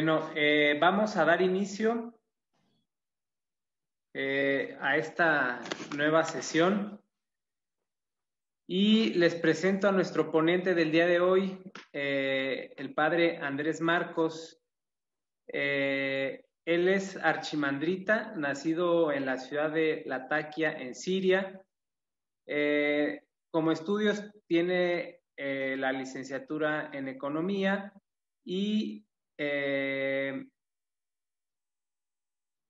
Bueno, eh, vamos a dar inicio eh, a esta nueva sesión y les presento a nuestro ponente del día de hoy, eh, el padre Andrés Marcos. él es archimandrita, nacido en la ciudad de Latakia, en Siria. como estudios tiene la licenciatura en economía y eh,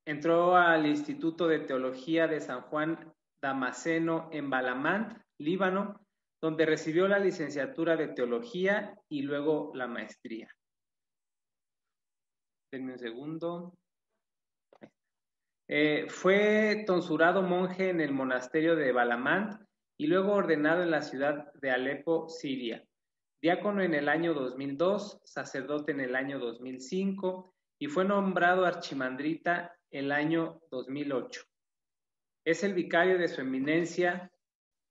entró al Instituto de Teología de San Juan Damaseno en Balamant, Líbano, donde recibió la licenciatura de teología y luego la maestría. Denme un segundo. Eh, fue tonsurado monje en el monasterio de Balamant y luego ordenado en la ciudad de Alepo, Siria diácono en el año 2002, sacerdote en el año 2005 y fue nombrado archimandrita el año 2008. Es el vicario de su eminencia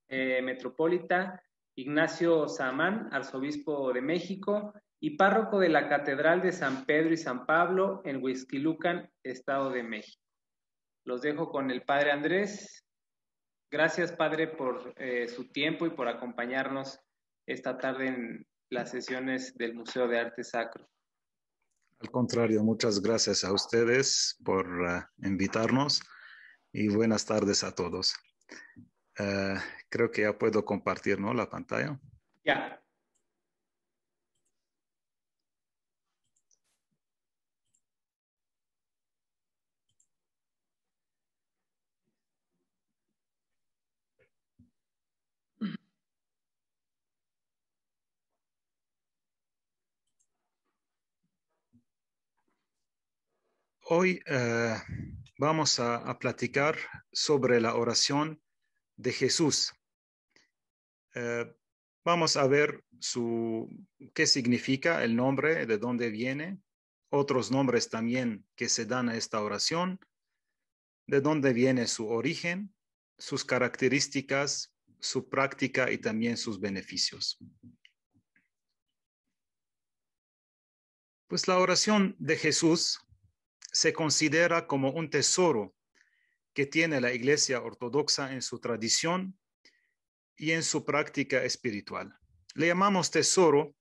eh, metropolita Ignacio Samán, arzobispo de México y párroco de la Catedral de San Pedro y San Pablo en Huizquilucan, Estado de México. Los dejo con el padre Andrés. Gracias, padre, por eh, su tiempo y por acompañarnos esta tarde en las sesiones del Museo de Arte Sacro. Al contrario, muchas gracias a ustedes por ah, invitarnos y buenas tardes a todos. Ah, creo que ya puedo compartir ¿no? la pantalla. Ya. Hoy eh, vamos a, platicar sobre la oración de Jesús. Eh, vamos a ver qué significa el nombre, de dónde viene, otros nombres también que se dan a esta oración, de dónde viene su origen, sus características, su práctica y también sus beneficios. Pues la oración de Jesús se considera como un tesoro que tiene la Iglesia Ortodoxa en su tradición y en su práctica espiritual. Le llamamos tesoro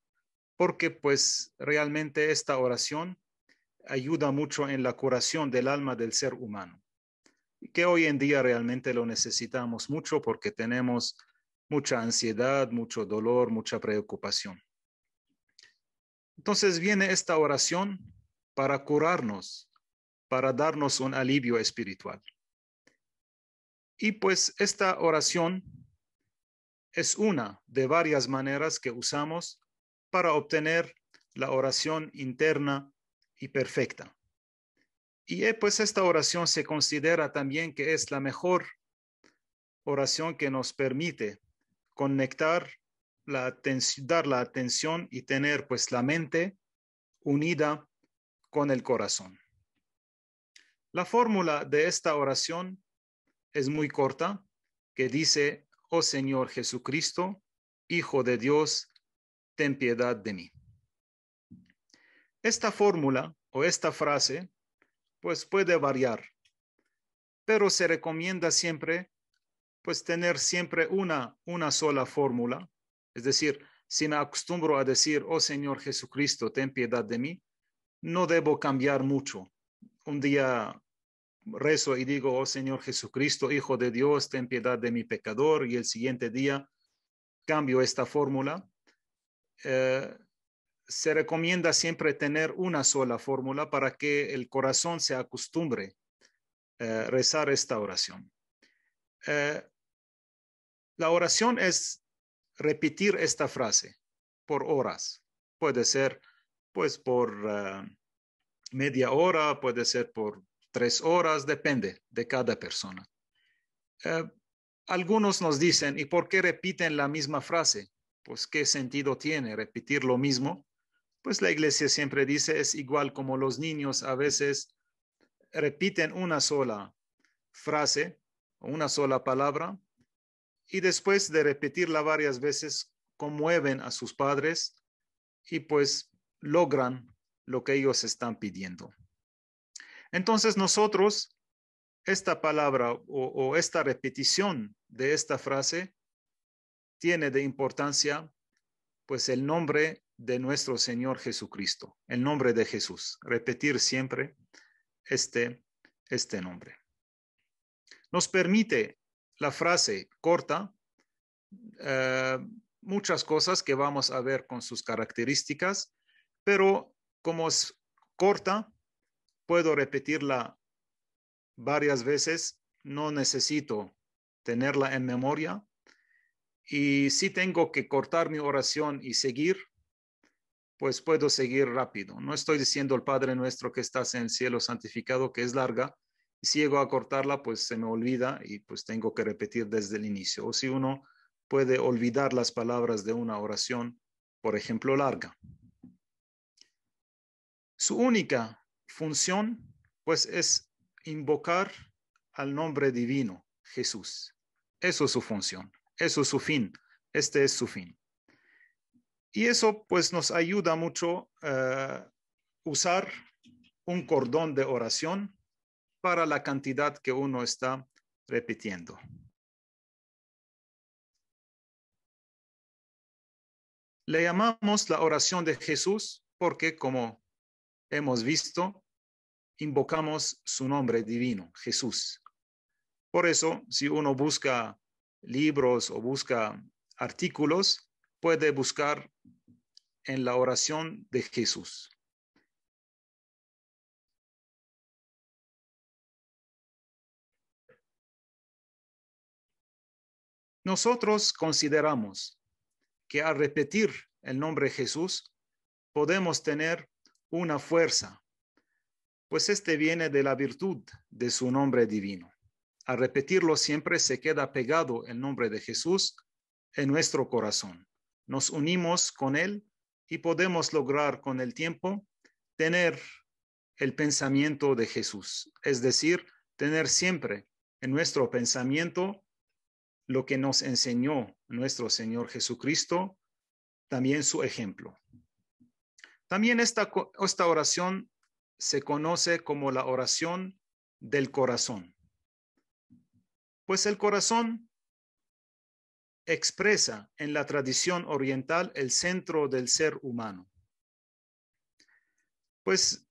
porque pues realmente esta oración ayuda mucho en la curación del alma del ser humano, que hoy en día realmente lo necesitamos mucho porque tenemos mucha ansiedad, mucho dolor, mucha preocupación. Entonces viene esta oración para curarnos para darnos un alivio espiritual. Y pues esta oración es una de varias maneras que usamos para obtener la oración interna y perfecta. Y eh, pues esta oración se considera también que es la mejor oración que nos permite conectar, la dar la atención y tener pues la mente unida con el corazón. La fórmula de esta oración es muy corta, que dice, oh Señor Jesucristo, Hijo de Dios, ten piedad de mí. Esta fórmula o esta frase, pues puede variar, pero se recomienda siempre, pues tener siempre una, una sola fórmula. Es decir, si me acostumbro a decir, oh Señor Jesucristo, ten piedad de mí, no debo cambiar mucho. Un día rezo y digo, oh Señor Jesucristo, Hijo de Dios, ten piedad de mi pecador, y el siguiente día cambio esta fórmula. Eh, se recomienda siempre tener una sola fórmula para que el corazón se acostumbre a eh, rezar esta oración. Eh, la oración es repetir esta frase por horas. Puede ser pues por media hora, puede ser por tres horas, depende de cada persona. Eh, algunos nos dicen, ¿y por qué repiten la misma frase? Pues, ¿qué sentido tiene repetir lo mismo? Pues la iglesia siempre dice, es igual como los niños a veces repiten una sola frase o una sola palabra y después de repetirla varias veces conmueven a sus padres y pues logran lo que ellos están pidiendo. Entonces nosotros, esta palabra o, esta repetición de esta frase tiene de importancia pues el nombre de nuestro Señor Jesucristo, el nombre de Jesús, repetir siempre este, este nombre. Nos permite la frase corta eh, muchas cosas que vamos a ver con sus características, pero como es corta, puedo repetirla varias veces, no necesito tenerla en memoria. Y si tengo que cortar mi oración y seguir, pues puedo seguir rápido. No estoy diciendo el Padre nuestro que estás en el cielo santificado, que es larga. Si llego a cortarla, pues se me olvida y pues tengo que repetir desde el inicio. O si uno puede olvidar las palabras de una oración, por ejemplo, larga. Su única función pues es invocar al nombre divino, Jesús. Eso es su función, eso es su fin, este es su fin. Y eso pues nos ayuda mucho a eh, usar un cordón de oración para la cantidad que uno está repitiendo. Le llamamos la oración de Jesús porque, como hemos visto, invocamos su nombre divino, Jesús. Por eso, si uno busca libros o busca artículos, puede buscar en la oración de Jesús. Nosotros consideramos que al repetir el nombre Jesús podemos tener una fuerza, pues este viene de la virtud de su nombre divino. Al repetirlo siempre se queda pegado el nombre de Jesús en nuestro corazón. Nos unimos con él y podemos lograr con el tiempo tener el pensamiento de Jesús, es decir, tener siempre en nuestro pensamiento lo que nos enseñó nuestro Señor Jesucristo, también su ejemplo. También esta, esta oración se conoce como la oración del corazón. Pues el corazón expresa en la tradición oriental el centro del ser humano. Pues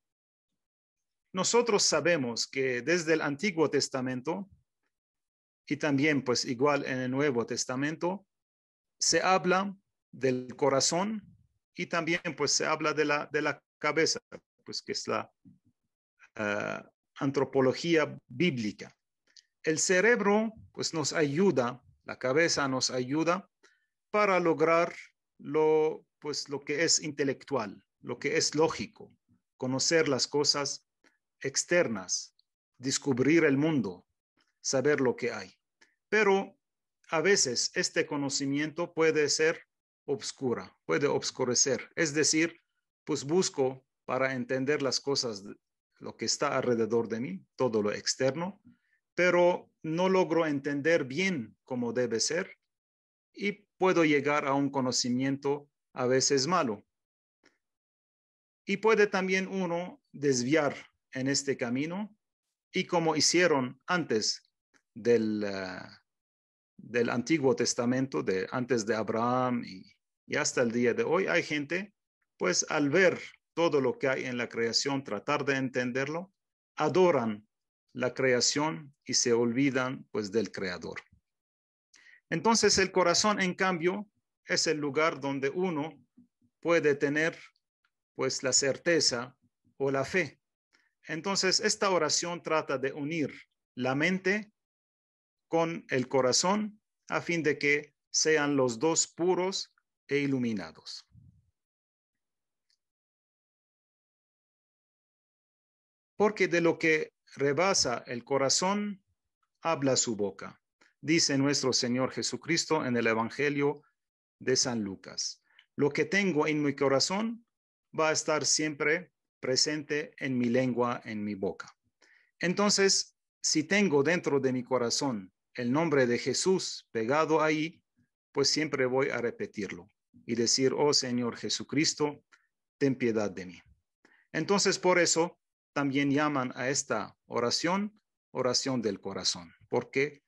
nosotros sabemos que desde el Antiguo Testamento y también pues igual en el Nuevo Testamento se habla del corazón y también pues se habla de la, de la cabeza, pues que es la eh, antropología bíblica. El cerebro pues nos ayuda, la cabeza nos ayuda para lograr lo, pues, lo que es intelectual, lo que es lógico, conocer las cosas externas, descubrir el mundo, saber lo que hay. Pero a veces este conocimiento puede ser obscura, puede obscurecer. Es decir, pues busco para entender las cosas, lo que está alrededor de mí, todo lo externo, pero no logro entender bien cómo debe ser y puedo llegar a un conocimiento a veces malo. Y puede también uno desviar en este camino y como hicieron antes del, eh, del Antiguo Testamento, de, antes de Abraham y y hasta el día de hoy hay gente, pues al ver todo lo que hay en la creación, tratar de entenderlo, adoran la creación y se olvidan pues del creador. Entonces el corazón, en cambio, es el lugar donde uno puede tener pues la certeza o la fe. Entonces esta oración trata de unir la mente con el corazón a fin de que sean los dos puros e iluminados. Porque de lo que rebasa el corazón, habla su boca, dice nuestro Señor Jesucristo en el Evangelio de San Lucas. Lo que tengo en mi corazón va a estar siempre presente en mi lengua, en mi boca. Entonces, si tengo dentro de mi corazón el nombre de Jesús pegado ahí, pues siempre voy a repetirlo y decir, oh Señor Jesucristo, ten piedad de mí. Entonces, por eso también llaman a esta oración oración del corazón, porque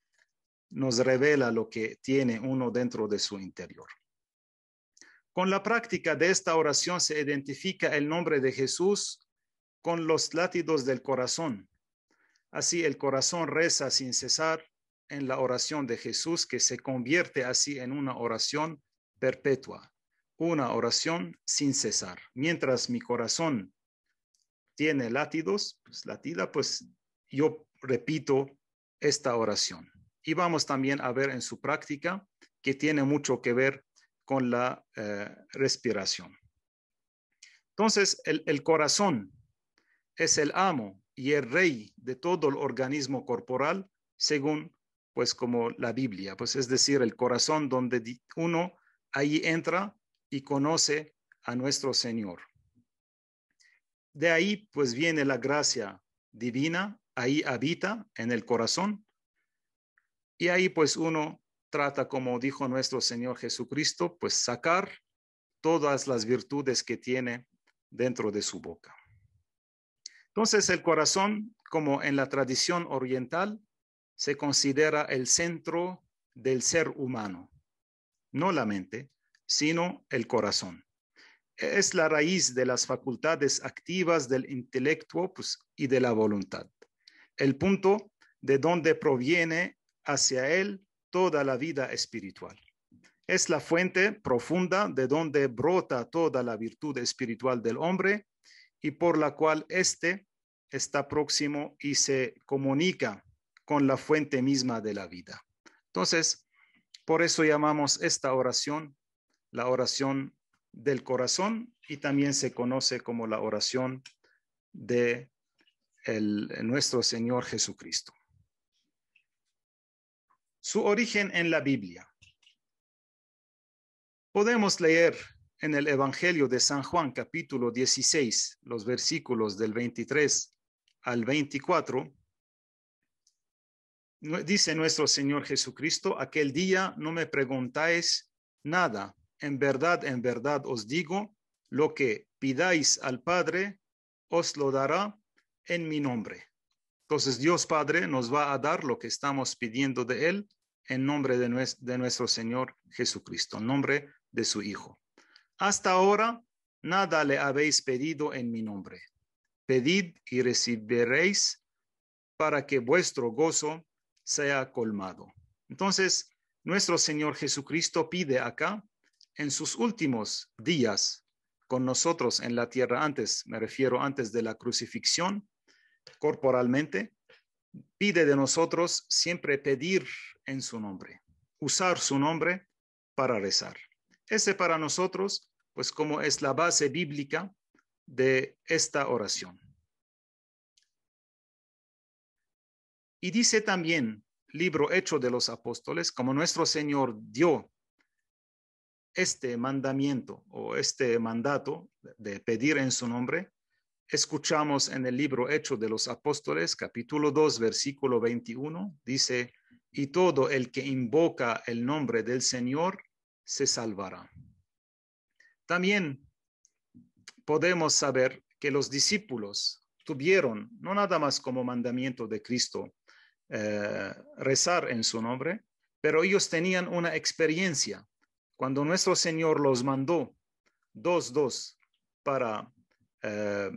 nos revela lo que tiene uno dentro de su interior. Con la práctica de esta oración se identifica el nombre de Jesús con los látidos del corazón. Así el corazón reza sin cesar en la oración de Jesús, que se convierte así en una oración perpetua, una oración sin cesar. Mientras mi corazón tiene latidos, pues latida, pues yo repito esta oración. Y vamos también a ver en su práctica que tiene mucho que ver con la eh, respiración. Entonces, el, el corazón es el amo y el rey de todo el organismo corporal, según, pues, como la Biblia, pues, es decir, el corazón donde uno Ahí entra y conoce a nuestro Señor. De ahí pues viene la gracia divina, ahí habita en el corazón y ahí pues uno trata, como dijo nuestro Señor Jesucristo, pues sacar todas las virtudes que tiene dentro de su boca. Entonces el corazón, como en la tradición oriental, se considera el centro del ser humano no la mente, sino el corazón. Es la raíz de las facultades activas del intelecto pues, y de la voluntad, el punto de donde proviene hacia él toda la vida espiritual. Es la fuente profunda de donde brota toda la virtud espiritual del hombre y por la cual éste está próximo y se comunica con la fuente misma de la vida. Entonces, por eso llamamos esta oración la oración del corazón y también se conoce como la oración de el, eh, nuestro Señor Jesucristo. Su origen en la Biblia. Podemos leer en el Evangelio de San Juan capítulo 16, los versículos del 23 al 24, Dice nuestro Señor Jesucristo, aquel día no me preguntáis nada. En verdad, en verdad os digo, lo que pidáis al Padre, os lo dará en mi nombre. Entonces Dios Padre nos va a dar lo que estamos pidiendo de Él en nombre de, nuestro, de nuestro Señor Jesucristo, en nombre de su Hijo. Hasta ahora, nada le habéis pedido en mi nombre. Pedid y recibiréis para que vuestro gozo sea colmado. Entonces, nuestro Señor Jesucristo pide acá, en sus últimos días con nosotros en la tierra antes, me refiero antes de la crucifixión, corporalmente, pide de nosotros siempre pedir en su nombre, usar su nombre para rezar. Ese para nosotros, pues como es la base bíblica de esta oración. Y dice también, libro hecho de los apóstoles, como nuestro Señor dio este mandamiento o este mandato de pedir en su nombre, escuchamos en el libro hecho de los apóstoles, capítulo 2, versículo 21, dice, y todo el que invoca el nombre del Señor se salvará. También podemos saber que los discípulos tuvieron, no nada más como mandamiento de Cristo, eh, rezar en su nombre, pero ellos tenían una experiencia. Cuando nuestro Señor los mandó, dos, dos, para eh,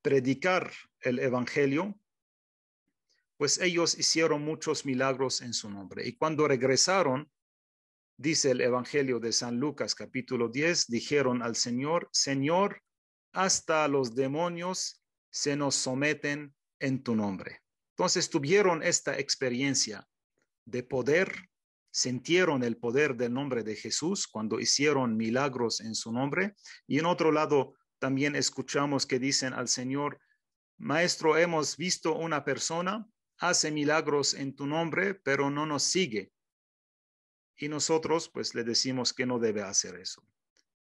predicar el Evangelio, pues ellos hicieron muchos milagros en su nombre. Y cuando regresaron, dice el Evangelio de San Lucas capítulo 10, dijeron al Señor, Señor, hasta los demonios se nos someten en tu nombre. Entonces tuvieron esta experiencia de poder, sintieron el poder del nombre de Jesús cuando hicieron milagros en su nombre. Y en otro lado, también escuchamos que dicen al Señor, Maestro, hemos visto una persona, hace milagros en tu nombre, pero no nos sigue. Y nosotros pues le decimos que no debe hacer eso.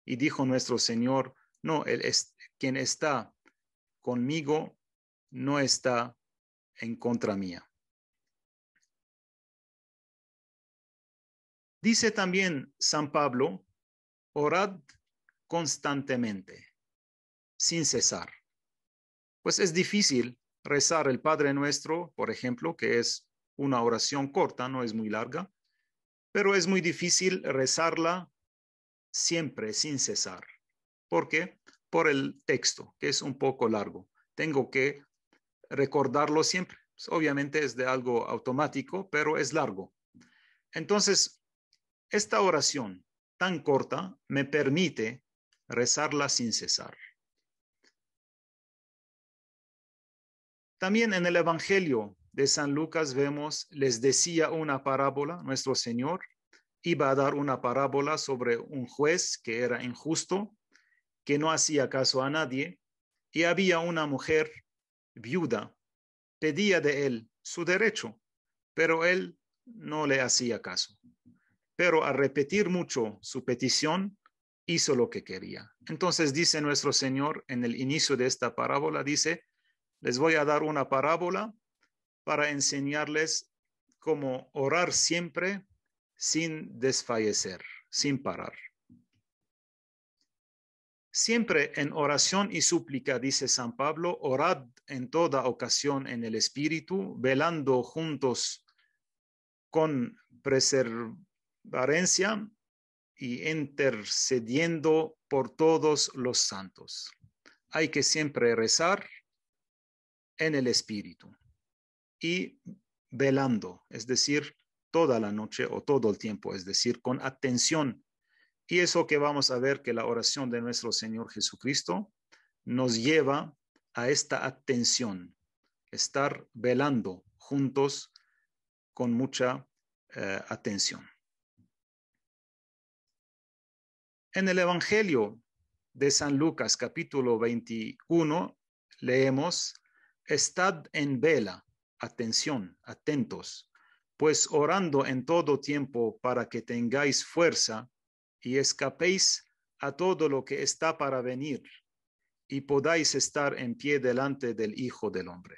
Y dijo nuestro Señor, no, es, quien está conmigo no está en contra mía. Dice también San Pablo, orad constantemente, sin cesar. Pues es difícil rezar el Padre Nuestro, por ejemplo, que es una oración corta, no es muy larga, pero es muy difícil rezarla siempre, sin cesar. ¿Por qué? Por el texto, que es un poco largo. Tengo que recordarlo siempre. Pues, obviamente es de algo automático, pero es largo. Entonces, esta oración tan corta me permite rezarla sin cesar. También en el Evangelio de San Lucas vemos, les decía una parábola, nuestro Señor iba a dar una parábola sobre un juez que era injusto, que no hacía caso a nadie, y había una mujer viuda pedía de él su derecho, pero él no le hacía caso. Pero al repetir mucho su petición, hizo lo que quería. Entonces dice nuestro Señor en el inicio de esta parábola, dice, les voy a dar una parábola para enseñarles cómo orar siempre sin desfallecer, sin parar. Siempre en oración y súplica, dice San Pablo, orad en toda ocasión en el Espíritu, velando juntos con perseverancia y intercediendo por todos los santos. Hay que siempre rezar en el Espíritu y velando, es decir, toda la noche o todo el tiempo, es decir, con atención. Y eso que vamos a ver que la oración de nuestro Señor Jesucristo nos lleva a esta atención, estar velando juntos con mucha eh, atención. En el Evangelio de San Lucas capítulo 21 leemos, estad en vela, atención, atentos, pues orando en todo tiempo para que tengáis fuerza y escapéis a todo lo que está para venir y podáis estar en pie delante del Hijo del Hombre.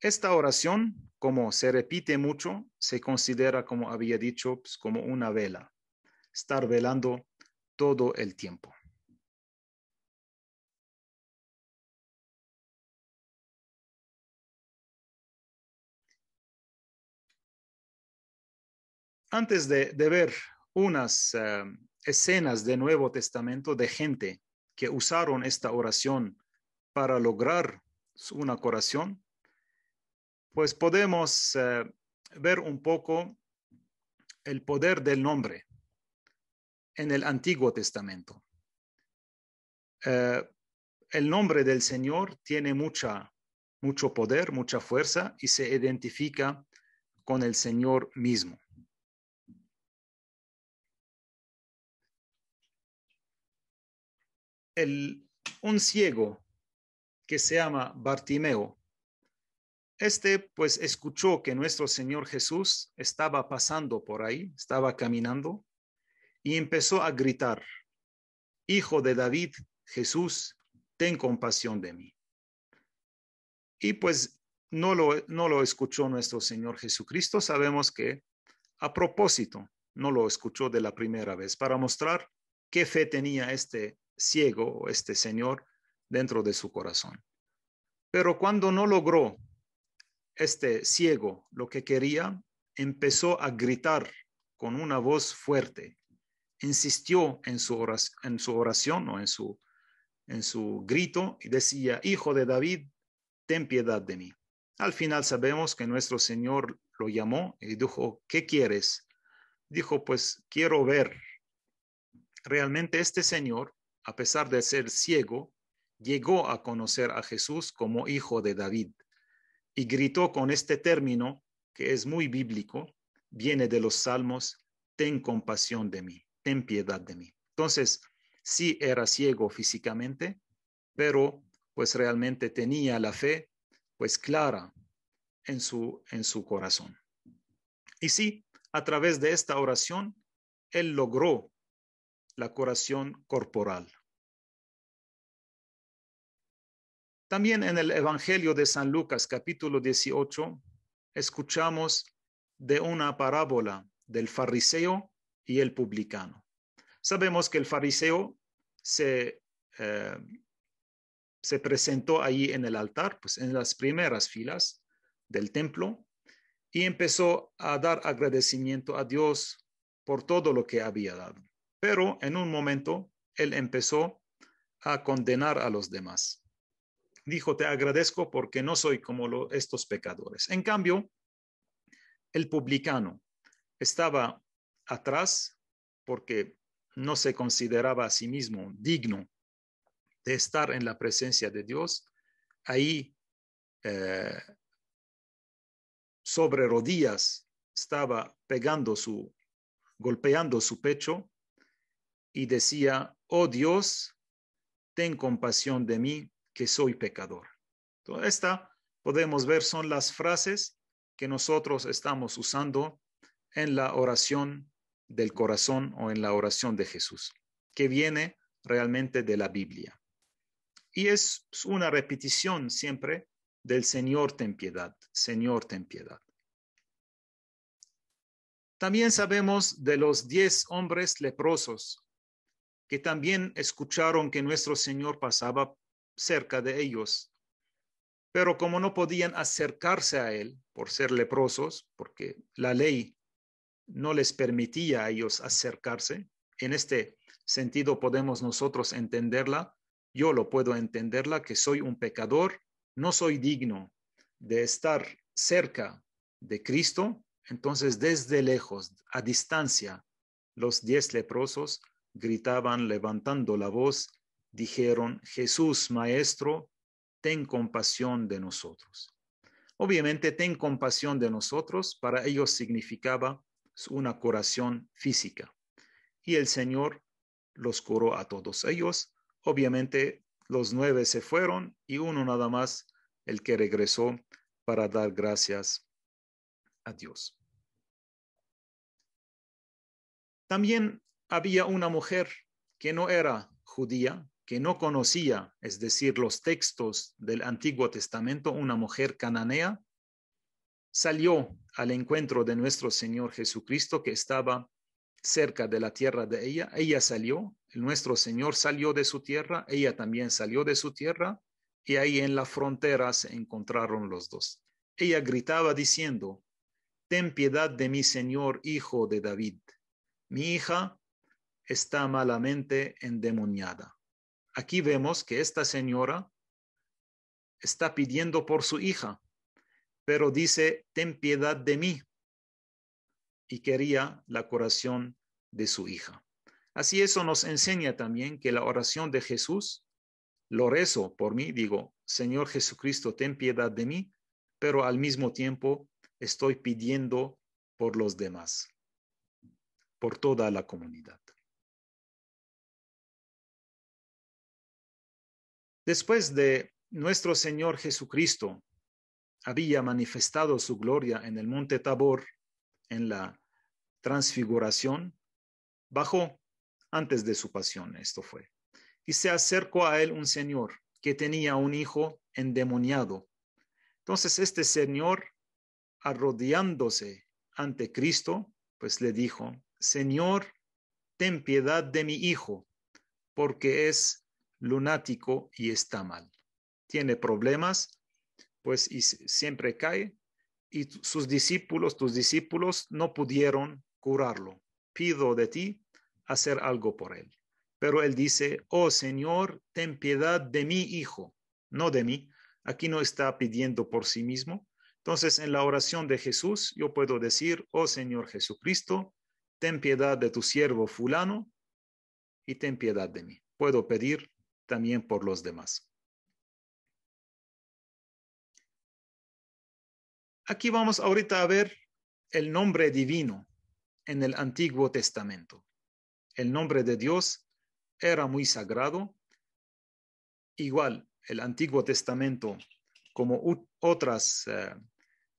Esta oración, como se repite mucho, se considera, como había dicho, pues, como una vela, estar velando todo el tiempo. Antes de, ver unas eh, escenas del Nuevo Testamento de gente que usaron esta oración para lograr una curación, pues podemos eh, ver un poco el poder del nombre en el Antiguo Testamento. Eh, el nombre del Señor tiene mucha, mucho poder, mucha fuerza y se identifica con el Señor mismo. un ciego que se llama Bartimeo. Este pues escuchó que nuestro Señor Jesús estaba pasando por ahí, estaba caminando, y empezó a gritar, Hijo de David, Jesús, ten compasión de mí. Y pues no lo, no lo escuchó nuestro Señor Jesucristo. Sabemos que a propósito no lo escuchó de la primera vez para mostrar qué fe tenía este ciego este señor dentro de su corazón. Pero cuando no logró este ciego lo que quería, empezó a gritar con una voz fuerte. Insistió en su oración, en su oración o en su, en su grito y decía, Hijo de David, ten piedad de mí. Al final sabemos que nuestro Señor lo llamó y dijo, ¿qué quieres? Dijo, pues quiero ver. Realmente este Señor a pesar de ser ciego, llegó a conocer a Jesús como hijo de David y gritó con este término, que es muy bíblico, viene de los salmos, ten compasión de mí, ten piedad de mí. Entonces, sí era ciego físicamente, pero pues realmente tenía la fe pues clara en su, en su corazón. Y sí, a través de esta oración, él logró la curación corporal. También en el Evangelio de San Lucas capítulo 18 escuchamos de una parábola del fariseo y el publicano. Sabemos que el fariseo se, eh, se presentó allí en el altar, pues en las primeras filas del templo, y empezó a dar agradecimiento a Dios por todo lo que había dado pero en un momento él empezó a condenar a los demás. Dijo, te agradezco porque no soy como estos pecadores. En cambio, el publicano estaba atrás porque no se consideraba a sí mismo digno de estar en la presencia de Dios. Ahí, eh, sobre rodillas, estaba pegando su, golpeando su pecho y decía, oh Dios, ten compasión de mí, que soy pecador. Toda esta, podemos ver, son las frases que nosotros estamos usando en la oración del corazón o en la oración de Jesús, que viene realmente de la Biblia. Y es una repetición siempre del Señor ten piedad, Señor ten piedad. También sabemos de los diez hombres leprosos que también escucharon que nuestro Señor pasaba cerca de ellos. Pero como no podían acercarse a Él por ser leprosos, porque la ley no les permitía a ellos acercarse, en este sentido podemos nosotros entenderla, yo lo puedo entenderla, que soy un pecador, no soy digno de estar cerca de Cristo, entonces desde lejos, a distancia, los diez leprosos gritaban levantando la voz, dijeron, Jesús, Maestro, ten compasión de nosotros. Obviamente, ten compasión de nosotros para ellos significaba una curación física. Y el Señor los curó a todos ellos. Obviamente, los nueve se fueron y uno nada más, el que regresó para dar gracias a Dios. También había una mujer que no era judía, que no conocía, es decir, los textos del Antiguo Testamento, una mujer cananea, salió al encuentro de nuestro Señor Jesucristo que estaba cerca de la tierra de ella. Ella salió, nuestro Señor salió de su tierra, ella también salió de su tierra, y ahí en la frontera se encontraron los dos. Ella gritaba diciendo, Ten piedad de mi Señor, hijo de David. Mi hija está malamente endemoniada. Aquí vemos que esta señora está pidiendo por su hija, pero dice, ten piedad de mí. Y quería la curación de su hija. Así eso nos enseña también que la oración de Jesús, lo rezo por mí, digo, Señor Jesucristo, ten piedad de mí, pero al mismo tiempo estoy pidiendo por los demás, por toda la comunidad. Después de nuestro Señor Jesucristo había manifestado su gloria en el monte Tabor, en la transfiguración, bajó antes de su pasión, esto fue, y se acercó a él un señor que tenía un hijo endemoniado. Entonces este señor, arrodillándose ante Cristo, pues le dijo, Señor, ten piedad de mi hijo, porque es lunático y está mal. Tiene problemas, pues siempre cae, y sus discípulos, tus discípulos, no pudieron curarlo. Pido de ti hacer algo por él. Pero él dice, oh Señor, ten piedad de mi hijo, no de mí. Aquí no está pidiendo por sí mismo. Entonces, en la oración de Jesús, yo puedo decir, oh Señor Jesucristo, ten piedad de tu siervo fulano y ten piedad de mí. Puedo pedir también por los demás. Aquí vamos ahorita a ver el nombre divino en el Antiguo Testamento. El nombre de Dios era muy sagrado. Igual, el Antiguo Testamento, como otras eh,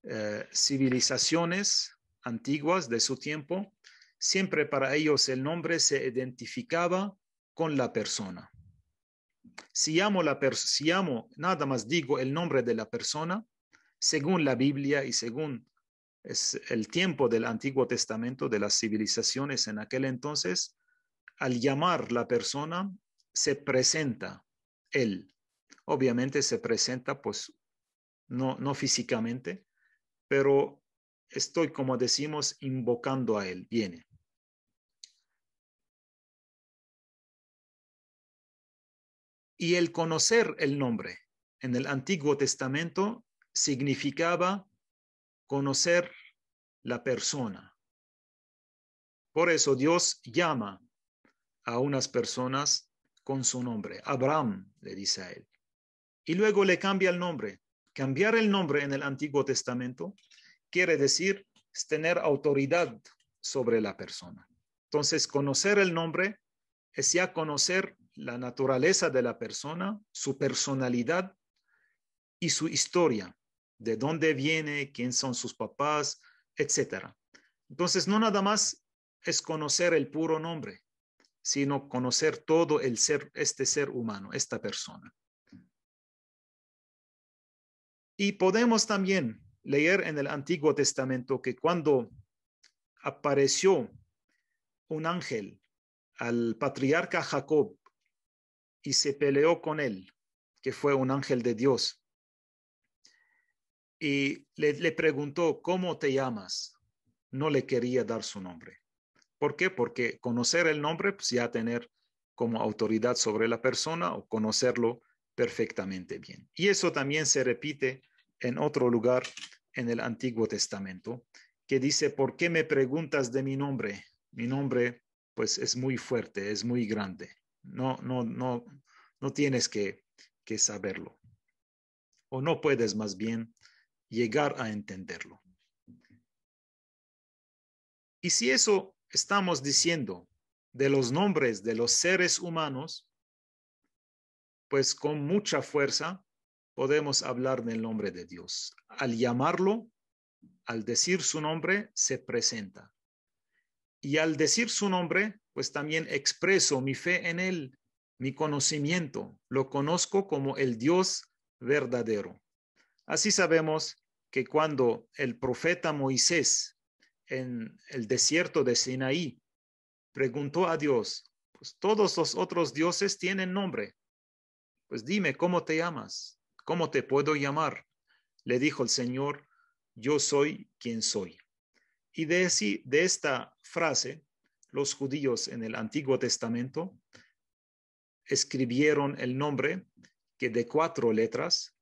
eh, civilizaciones antiguas de su tiempo, siempre para ellos el nombre se identificaba con la persona. Si amo, la si nada más digo el nombre de la persona, según la Biblia y según es el tiempo del Antiguo Testamento, de las civilizaciones en aquel entonces, al llamar la persona, se presenta él. Obviamente se presenta, pues, no, no físicamente, pero estoy, como decimos, invocando a él, viene. y el conocer el nombre en el Antiguo Testamento significaba conocer la persona. Por eso Dios llama a unas personas con su nombre. Abraham le dice a él. Y luego le cambia el nombre. Cambiar el nombre en el Antiguo Testamento quiere decir tener autoridad sobre la persona. Entonces, conocer el nombre es ya conocer la naturaleza de la persona, su personalidad y su historia, de dónde viene, quién son sus papás, etc. Entonces, no nada más es conocer el puro nombre, sino conocer todo el ser, este ser humano, esta persona. Y podemos también leer en el Antiguo Testamento que cuando apareció un ángel al patriarca Jacob y se peleó con él, que fue un ángel de Dios. Y le, preguntó, ¿cómo te llamas? No le quería dar su nombre. ¿Por qué? Porque conocer el nombre, pues ya tener como autoridad sobre la persona o conocerlo perfectamente bien. Y eso también se repite en otro lugar en el Antiguo Testamento, que dice, ¿por qué me preguntas de mi nombre? Mi nombre, pues, es muy fuerte, es muy grande. No, no, no, no tienes que, que saberlo. O no puedes más bien llegar a entenderlo. Y si eso estamos diciendo de los nombres de los seres humanos, pues con mucha fuerza podemos hablar del nombre de Dios. Al llamarlo, al decir su nombre, se presenta. Y al decir su nombre, pues también expreso mi fe en Él, mi conocimiento. Lo conozco como el Dios verdadero. Así sabemos que cuando el profeta Moisés en el desierto de Sinaí preguntó a Dios, pues todos los otros dioses tienen nombre. Pues dime, ¿cómo te llamas? ¿Cómo te puedo llamar? Le dijo el Señor, yo soy quien soy. Y de, de esta frase los judíos en el Antiguo Testamento escribieron el nombre que de cuatro letras,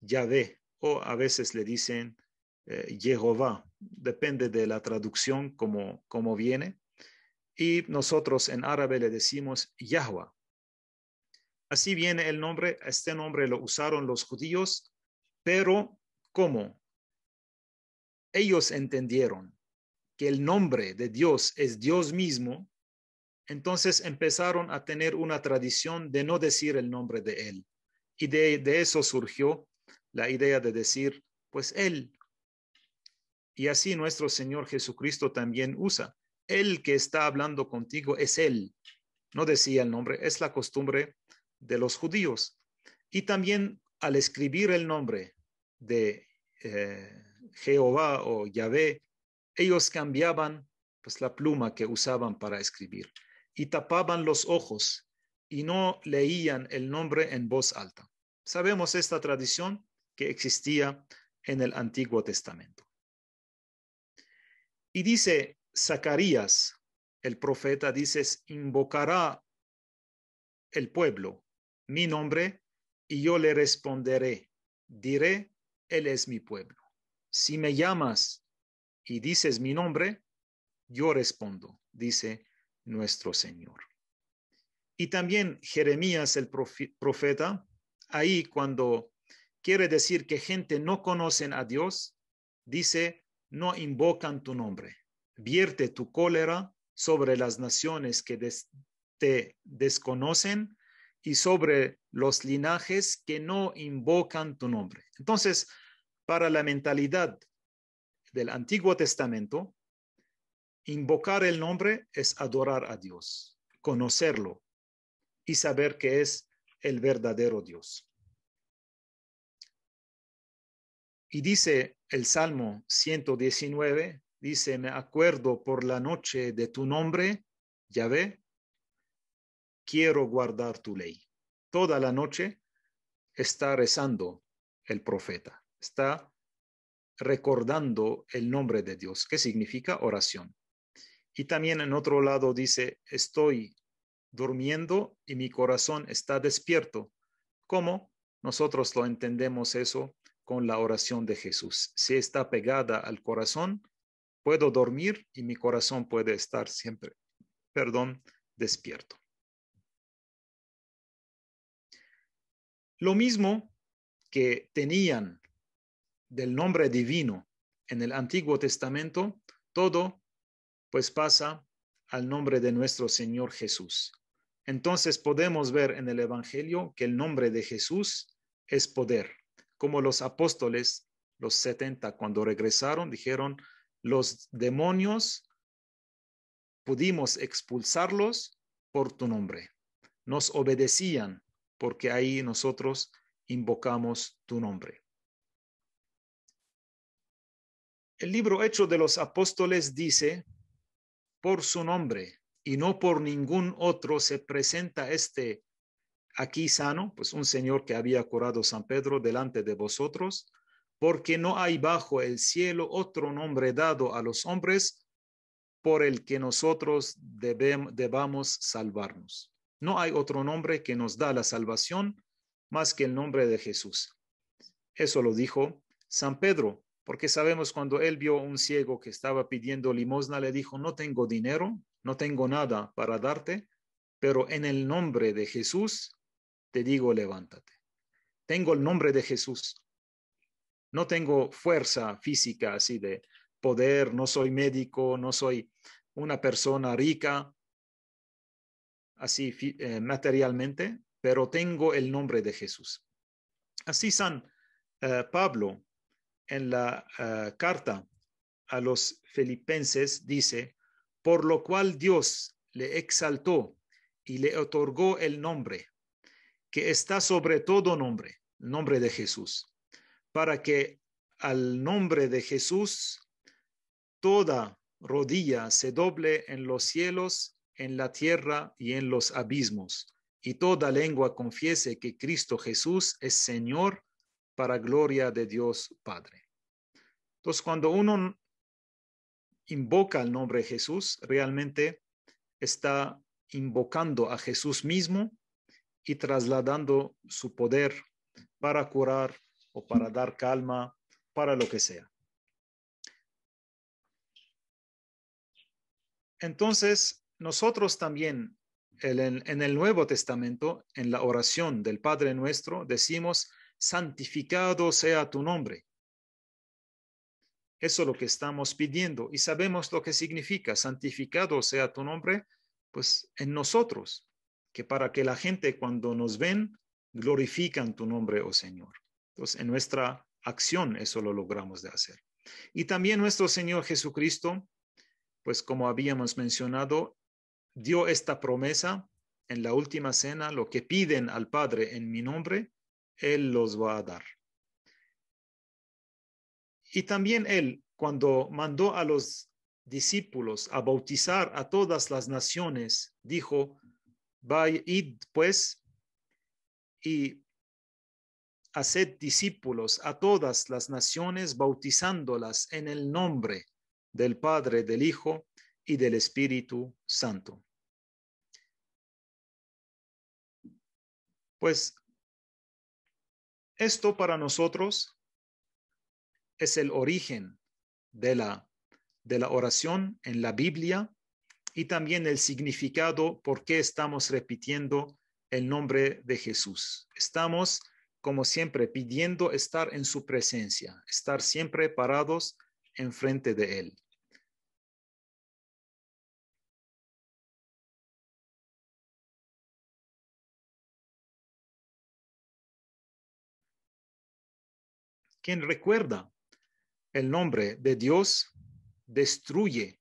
Yahvé, o a veces le dicen eh, Jehová, depende de la traducción como, viene, y nosotros en árabe le decimos Yahwa. Así viene el nombre, este nombre lo usaron los judíos, pero ¿cómo? Ellos entendieron el nombre de Dios es Dios mismo, entonces empezaron a tener una tradición de no decir el nombre de Él. Y de, de eso surgió la idea de decir, pues Él. Y así nuestro Señor Jesucristo también usa. El que está hablando contigo es Él. No decía el nombre, es la costumbre de los judíos. Y también al escribir el nombre de eh, Jehová o Yahvé ellos cambiaban pues, la pluma que usaban para escribir y tapaban los ojos y no leían el nombre en voz alta. Sabemos esta tradición que existía en el Antiguo Testamento. Y dice Zacarías, el profeta, dice, invocará el pueblo mi nombre y yo le responderé, diré, Él es mi pueblo. Si me llamas y dices mi nombre, yo respondo, dice nuestro Señor. Y también Jeremías el profeta, ahí cuando quiere decir que gente no conocen a Dios, dice, no invocan tu nombre, vierte tu cólera sobre las naciones que te desconocen y sobre los linajes que no invocan tu nombre. Entonces, para la mentalidad del Antiguo Testamento, invocar el nombre es adorar a Dios, conocerlo y saber que es el verdadero Dios. Y dice el Salmo 119, dice, me acuerdo por la noche de tu nombre, Yahvé, quiero guardar tu ley. Toda la noche está rezando el profeta, está recordando el nombre de Dios, que significa oración. Y también en otro lado dice, estoy durmiendo y mi corazón está despierto. ¿Cómo? Nosotros lo entendemos eso con la oración de Jesús. Si está pegada al corazón, puedo dormir y mi corazón puede estar siempre, perdón, despierto. Lo mismo que tenían del nombre divino en el Antiguo Testamento, todo pues pasa al nombre de nuestro Señor Jesús. Entonces podemos ver en el Evangelio que el nombre de Jesús es poder, como los apóstoles, los 70, cuando regresaron, dijeron, los demonios pudimos expulsarlos por tu nombre. Nos obedecían porque ahí nosotros invocamos tu nombre. El libro hecho de los apóstoles dice, por su nombre y no por ningún otro se presenta este aquí sano, pues un señor que había curado San Pedro delante de vosotros, porque no hay bajo el cielo otro nombre dado a los hombres por el que nosotros debamos salvarnos. No hay otro nombre que nos da la salvación más que el nombre de Jesús. Eso lo dijo San Pedro porque sabemos cuando él vio a un ciego que estaba pidiendo limosna, le dijo, no tengo dinero, no tengo nada para darte, pero en el nombre de Jesús te digo, levántate. Tengo el nombre de Jesús. No tengo fuerza física así de poder, no soy médico, no soy una persona rica, así eh, materialmente, pero tengo el nombre de Jesús. Así San eh, Pablo en la eh, carta a los filipenses dice, por lo cual Dios le exaltó y le otorgó el nombre, que está sobre todo nombre, nombre de Jesús, para que al nombre de Jesús toda rodilla se doble en los cielos, en la tierra y en los abismos, y toda lengua confiese que Cristo Jesús es Señor para gloria de Dios Padre. Entonces, cuando uno invoca el nombre de Jesús, realmente está invocando a Jesús mismo y trasladando su poder para curar o para dar calma, para lo que sea. Entonces, nosotros también en el Nuevo Testamento, en la oración del Padre nuestro, decimos, santificado sea tu nombre. Eso es lo que estamos pidiendo y sabemos lo que significa, santificado sea tu nombre, pues en nosotros, que para que la gente cuando nos ven, glorifican tu nombre, oh Señor. Entonces, en nuestra acción eso lo logramos de hacer. Y también nuestro Señor Jesucristo, pues como habíamos mencionado, dio esta promesa en la última cena, lo que piden al Padre en mi nombre, Él los va a dar. Y también él, cuando mandó a los discípulos a bautizar a todas las naciones, dijo, id pues y haced discípulos a todas las naciones, bautizándolas en el nombre del Padre, del Hijo y del Espíritu Santo. Pues esto para nosotros es el origen de la, de la oración en la Biblia y también el significado por qué estamos repitiendo el nombre de Jesús. Estamos, como siempre, pidiendo estar en su presencia, estar siempre parados enfrente de Él. ¿Quién recuerda el nombre de Dios destruye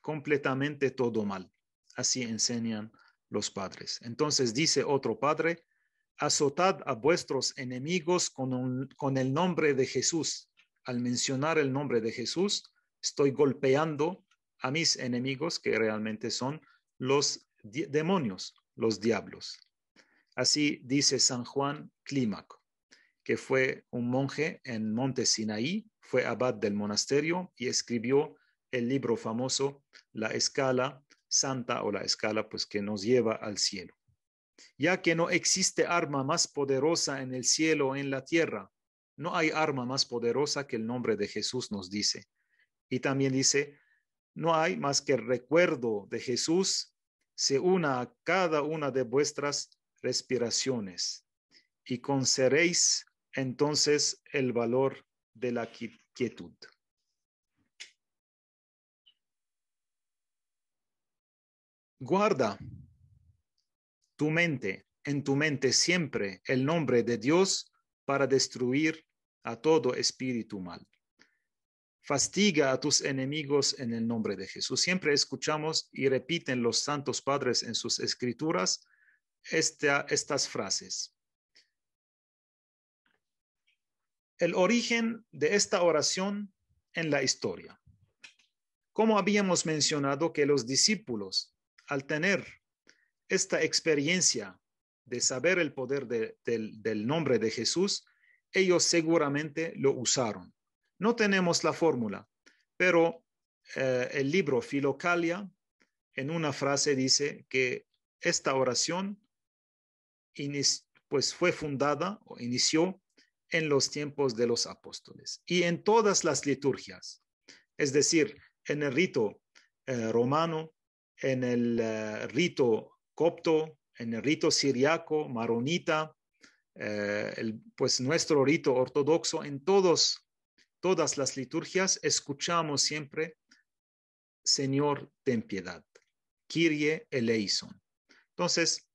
completamente todo mal. Así enseñan los padres. Entonces dice otro padre, azotad a vuestros enemigos con, con el nombre de Jesús. Al mencionar el nombre de Jesús, estoy golpeando a mis enemigos, que realmente son los demonios, los diablos. Así dice San Juan Clímaco que fue un monje en Monte Sinaí, fue abad del monasterio y escribió el libro famoso La escala santa o la escala pues que nos lleva al cielo. Ya que no existe arma más poderosa en el cielo o en la tierra, no hay arma más poderosa que el nombre de Jesús nos dice. Y también dice, no hay más que el recuerdo de Jesús se una a cada una de vuestras respiraciones y seréis entonces el valor de la quietud. Guarda tu mente, en tu mente siempre el nombre de Dios para destruir a todo espíritu mal. Fastiga a tus enemigos en el nombre de Jesús. Siempre escuchamos y repiten los santos padres en sus escrituras estas frases. el origen de esta oración en la historia. Como habíamos mencionado que los discípulos, al tener esta experiencia de saber el poder del, nombre de Jesús, ellos seguramente lo usaron. No tenemos la fórmula, pero eh, el libro Filocalia en una frase dice que esta oración pues fue fundada o inició en los tiempos de los apóstoles y en todas las liturgias, es decir, en el rito eh, romano, en el eh, rito copto, en el rito siriaco, maronita, eh, el, pues nuestro rito ortodoxo, en todos, todas las liturgias escuchamos siempre, Señor, ten piedad, Kyrie eleison. Entonces,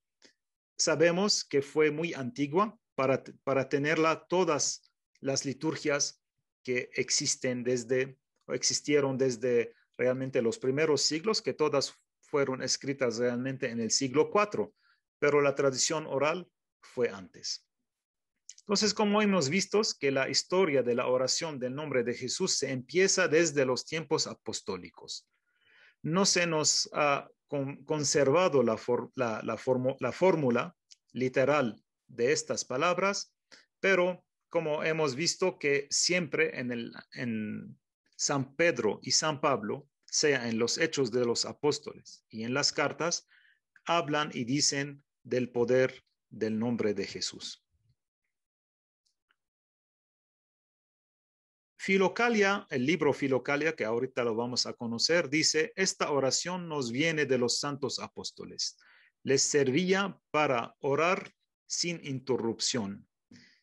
sabemos que fue muy antigua, para, para tenerla todas las liturgias que existen desde, o existieron desde realmente los primeros siglos, que todas fueron escritas realmente en el siglo IV, pero la tradición oral fue antes. Entonces, como hemos visto, que la historia de la oración del nombre de Jesús se empieza desde los tiempos apostólicos. No se nos ha conservado la, la fórmula literal de estas palabras, pero como hemos visto que siempre en, el, en San Pedro y San Pablo, sea en los hechos de los apóstoles y en las cartas, hablan y dicen del poder del nombre de Jesús. Filocalia, el libro Filocalia, que ahorita lo vamos a conocer, dice, esta oración nos viene de los santos apóstoles. Les servía para orar sin interrupción,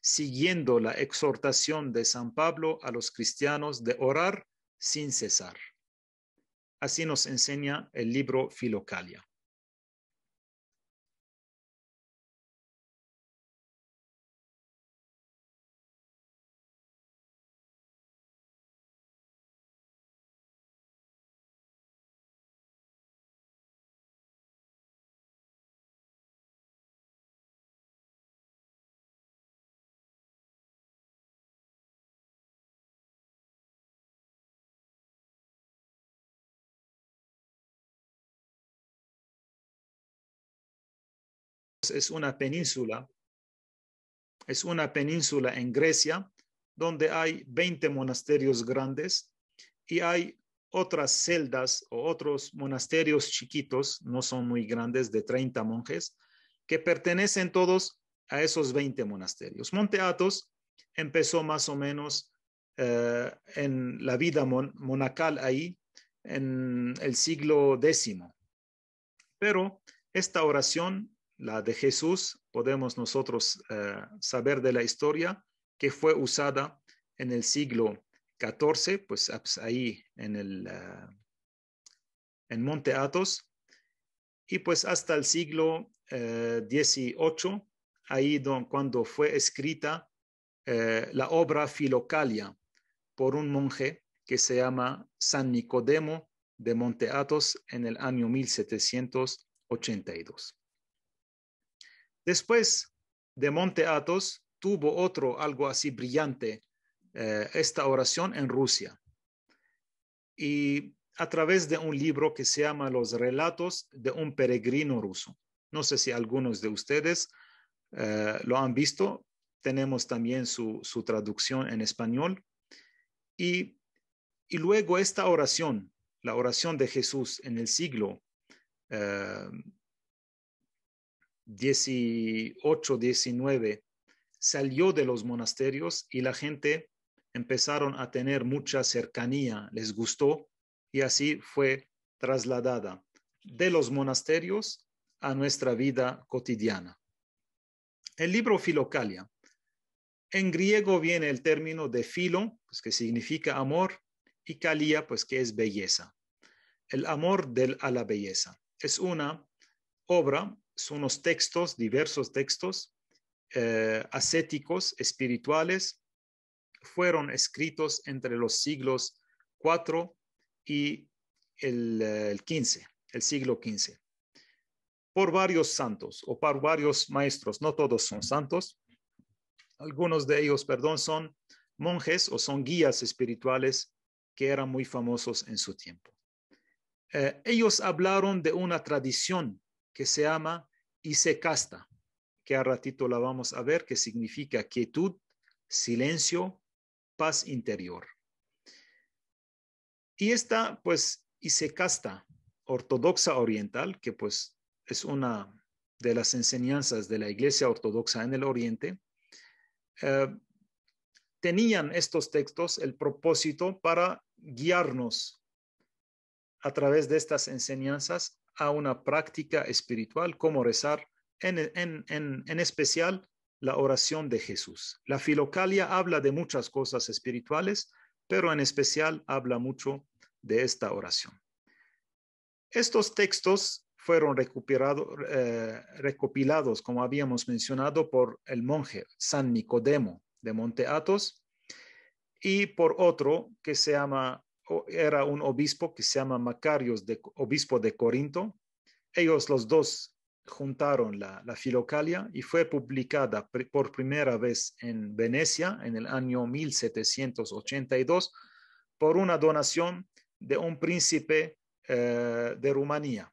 siguiendo la exhortación de San Pablo a los cristianos de orar sin cesar. Así nos enseña el libro Filocalia. es una península, es una península en Grecia donde hay 20 monasterios grandes y hay otras celdas o otros monasterios chiquitos, no son muy grandes, de 30 monjes, que pertenecen todos a esos 20 monasterios. Monte Athos empezó más o menos eh, en la vida monacal ahí en el siglo X. Pero esta oración la de Jesús, podemos nosotros eh, saber de la historia que fue usada en el siglo XIV, pues, ah, pues ahí en, el, eh, en Monte Athos, y pues hasta el siglo XVIII, eh, ahí cuando fue escrita la obra Filocalia por un monje que se llama San Nicodemo de Monte Athos en el año 1782. Después de Monte Athos tuvo otro algo así brillante, eh, esta oración en Rusia. Y a través de un libro que se llama Los Relatos de un Peregrino Ruso. No sé si algunos de ustedes eh, lo han visto. Tenemos también su, traducción en español. Y, luego esta oración, la oración de Jesús en el siglo eh, 18, 19, salió de los monasterios y la gente empezaron a tener mucha cercanía, les gustó y así fue trasladada de los monasterios a nuestra vida cotidiana. El libro Filocalia. En griego viene el término de filo, pues que significa amor, y calía, pues que es belleza. El amor del, a la belleza. Es una obra unos textos, diversos textos eh, ascéticos, espirituales, fueron escritos entre los siglos 4 y el, eh, el el siglo 15, por varios santos o por varios maestros, no todos son santos, algunos de ellos, perdón, son monjes o son guías espirituales que eran muy famosos en su tiempo. Eh, ellos hablaron de una tradición que se llama y se casta, que a ratito la vamos a ver, que significa quietud, silencio, paz interior. Y esta, pues, y se casta ortodoxa oriental, que pues es una de las enseñanzas de la Iglesia Ortodoxa en el Oriente, eh, tenían estos textos el propósito para guiarnos a través de estas enseñanzas a una práctica espiritual como rezar, en, especial la oración de Jesús. La filocalia habla de muchas cosas espirituales, pero en especial habla mucho de esta oración. Estos textos fueron eh, recopilados, como habíamos mencionado, por el monje San Nicodemo de Monte Athos y por otro que se llama era un obispo que se llama Macarios, de, obispo de Corinto. Ellos los dos juntaron la, Filocalia y fue publicada por primera vez en Venecia en el año 1782 por una donación de un príncipe eh, de Rumanía.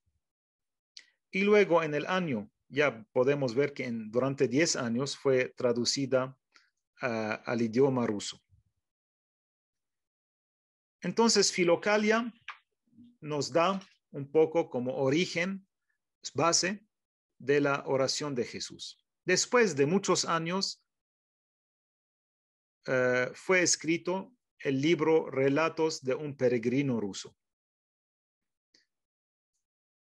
Y luego en el año, ya podemos ver que durante 10 años fue traducida ah, al idioma ruso. Entonces, Filocalia nos da un poco como origen, base de la oración de Jesús. Después de muchos años, eh, fue escrito el libro Relatos de un peregrino ruso.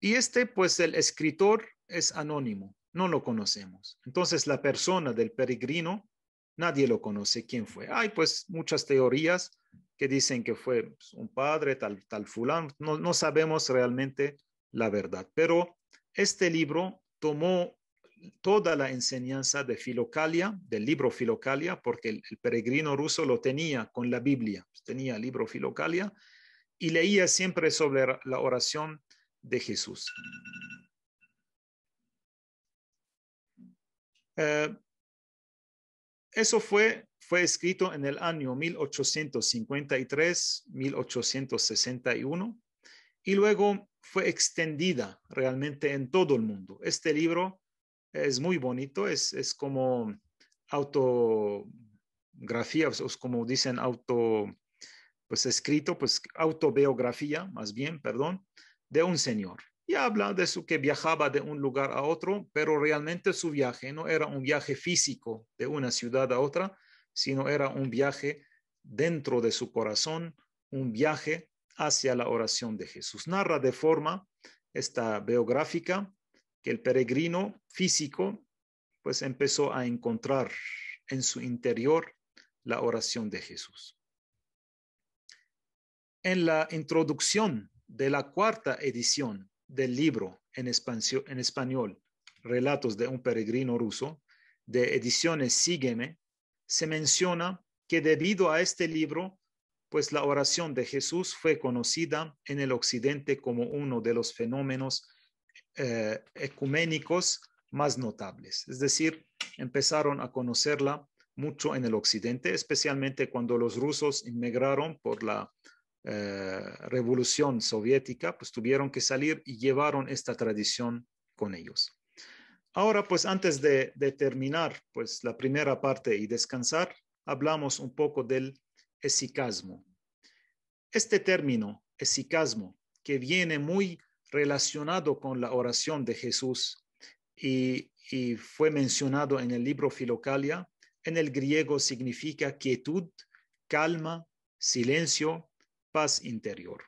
Y este, pues el escritor es anónimo, no lo conocemos. Entonces, la persona del peregrino Nadie lo conoce quién fue. Hay pues muchas teorías que dicen que fue pues, un padre, tal, tal fulano. No, sabemos realmente la verdad. Pero este libro tomó toda la enseñanza de Filocalia, del libro Filocalia, porque el, peregrino ruso lo tenía con la Biblia, pues, tenía el libro Filocalia, y leía siempre sobre la oración de Jesús. Eh, eso fue, fue escrito en el año 1853-1861 y luego fue extendida realmente en todo el mundo. Este libro es muy bonito, es, como autografía, como dicen auto, pues escrito, pues autobiografía, más bien, perdón, de un señor y habla de su que viajaba de un lugar a otro, pero realmente su viaje no era un viaje físico de una ciudad a otra, sino era un viaje dentro de su corazón, un viaje hacia la oración de Jesús. Narra de forma esta biográfica que el peregrino físico pues empezó a encontrar en su interior la oración de Jesús. En la introducción de la cuarta edición del libro en, español, en español Relatos de un peregrino ruso, de ediciones Sígueme, se menciona que debido a este libro, pues la oración de Jesús fue conocida en el Occidente como uno de los fenómenos eh, ecuménicos más notables. Es decir, empezaron a conocerla mucho en el Occidente, especialmente cuando los rusos inmigraron por la eh, revolución soviética, pues tuvieron que salir y llevaron esta tradición con ellos. Ahora, pues antes de, terminar pues, la primera parte y descansar, hablamos un poco del esicasmo. Este término, esicasmo, que viene muy relacionado con la oración de Jesús y, y fue mencionado en el libro Filocalia, en el griego significa quietud, calma, silencio paz interior.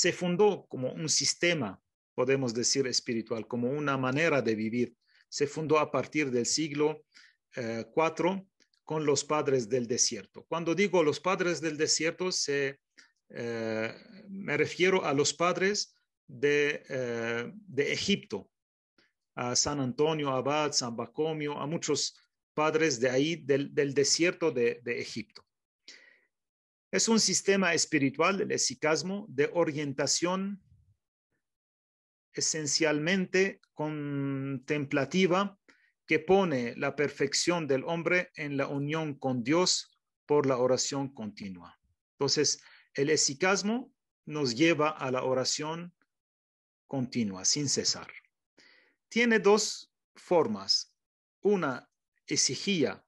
Se fundó como un sistema, podemos decir, espiritual, como una manera de vivir. Se fundó a partir del siglo IV eh, con los padres del desierto. Cuando digo los padres del desierto, se, eh, me refiero a los padres eh, de, Egipto, a San Antonio Abad, San Bacomio, a muchos padres de ahí, del, desierto de Egipto. Es un sistema espiritual, el esicasmo, de orientación esencialmente contemplativa que pone la perfección del hombre en la unión con Dios por la oración continua. Entonces, el esicasmo nos lleva a la oración continua, sin cesar. Tiene dos formas. Una, esigía,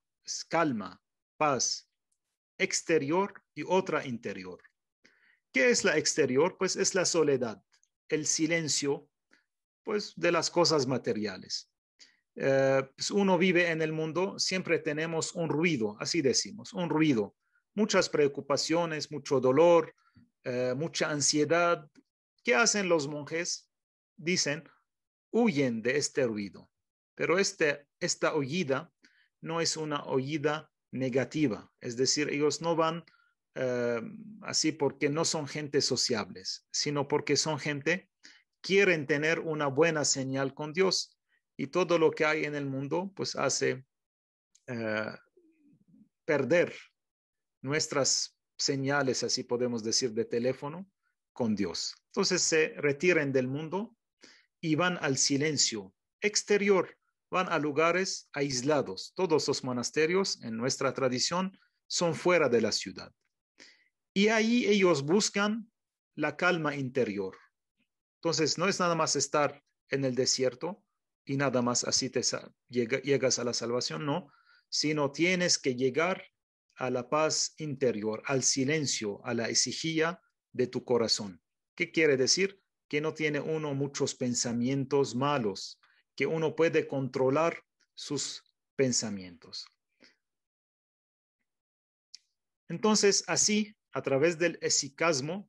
calma, paz exterior y otra interior. ¿Qué es la exterior? Pues es la soledad, el silencio, pues de las cosas materiales. Eh, pues uno vive en el mundo, siempre tenemos un ruido, así decimos, un ruido. Muchas preocupaciones, mucho dolor, eh, mucha ansiedad. ¿Qué hacen los monjes? Dicen, huyen de este ruido. Pero este, esta oída no es una oída negativa, es decir, ellos no van eh, así porque no son gente sociables, sino porque son gente, quieren tener una buena señal con Dios y todo lo que hay en el mundo pues hace eh, perder nuestras señales, así podemos decir, de teléfono con Dios. Entonces se retiren del mundo y van al silencio exterior, van a lugares aislados. Todos los monasterios en nuestra tradición son fuera de la ciudad. Y ahí ellos buscan la calma interior. Entonces, no es nada más estar en el desierto y nada más así te llegas a la salvación, no, sino tienes que llegar a la paz interior, al silencio, a la exigía de tu corazón. ¿Qué quiere decir? Que no tiene uno muchos pensamientos malos, que uno puede controlar sus pensamientos. Entonces, así a través del esicasmo,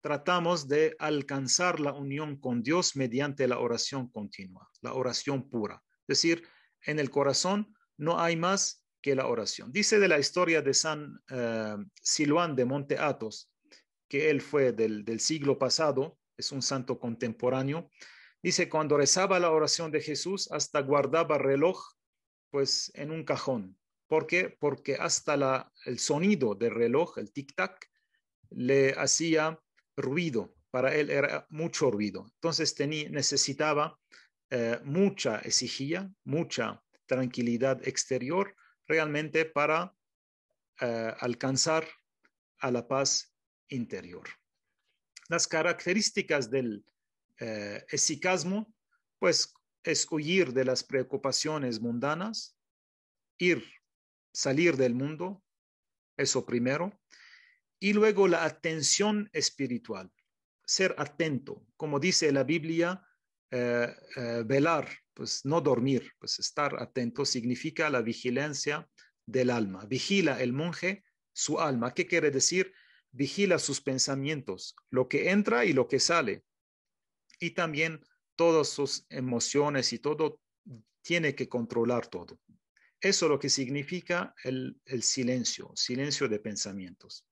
tratamos de alcanzar la unión con Dios mediante la oración continua, la oración pura. Es decir, en el corazón no hay más que la oración. Dice de la historia de San Silván eh, Siluán de Monte Athos, que él fue del, del siglo pasado, es un santo contemporáneo. Dice, cuando rezaba la oración de Jesús, hasta guardaba reloj, pues en un cajón, ¿Por qué? Porque hasta el sonido del reloj, el tic-tac, le hacía ruido. Para él era mucho ruido. Entonces tenía, necesitaba eh, mucha exigía, mucha tranquilidad exterior realmente para eh, alcanzar a la paz interior. Las características del eh, pues es huir de las preocupaciones mundanas, ir salir del mundo, eso primero, y luego la atención espiritual, ser atento, como dice la Biblia, eh, eh, velar, pues no dormir, pues estar atento significa la vigilancia del alma. Vigila el monje su alma. ¿Qué quiere decir? Vigila sus pensamientos, lo que entra y lo que sale. Y también todas sus emociones y todo, tiene que controlar todo. Eso es lo que significa el, silencio, silencio de pensamientos.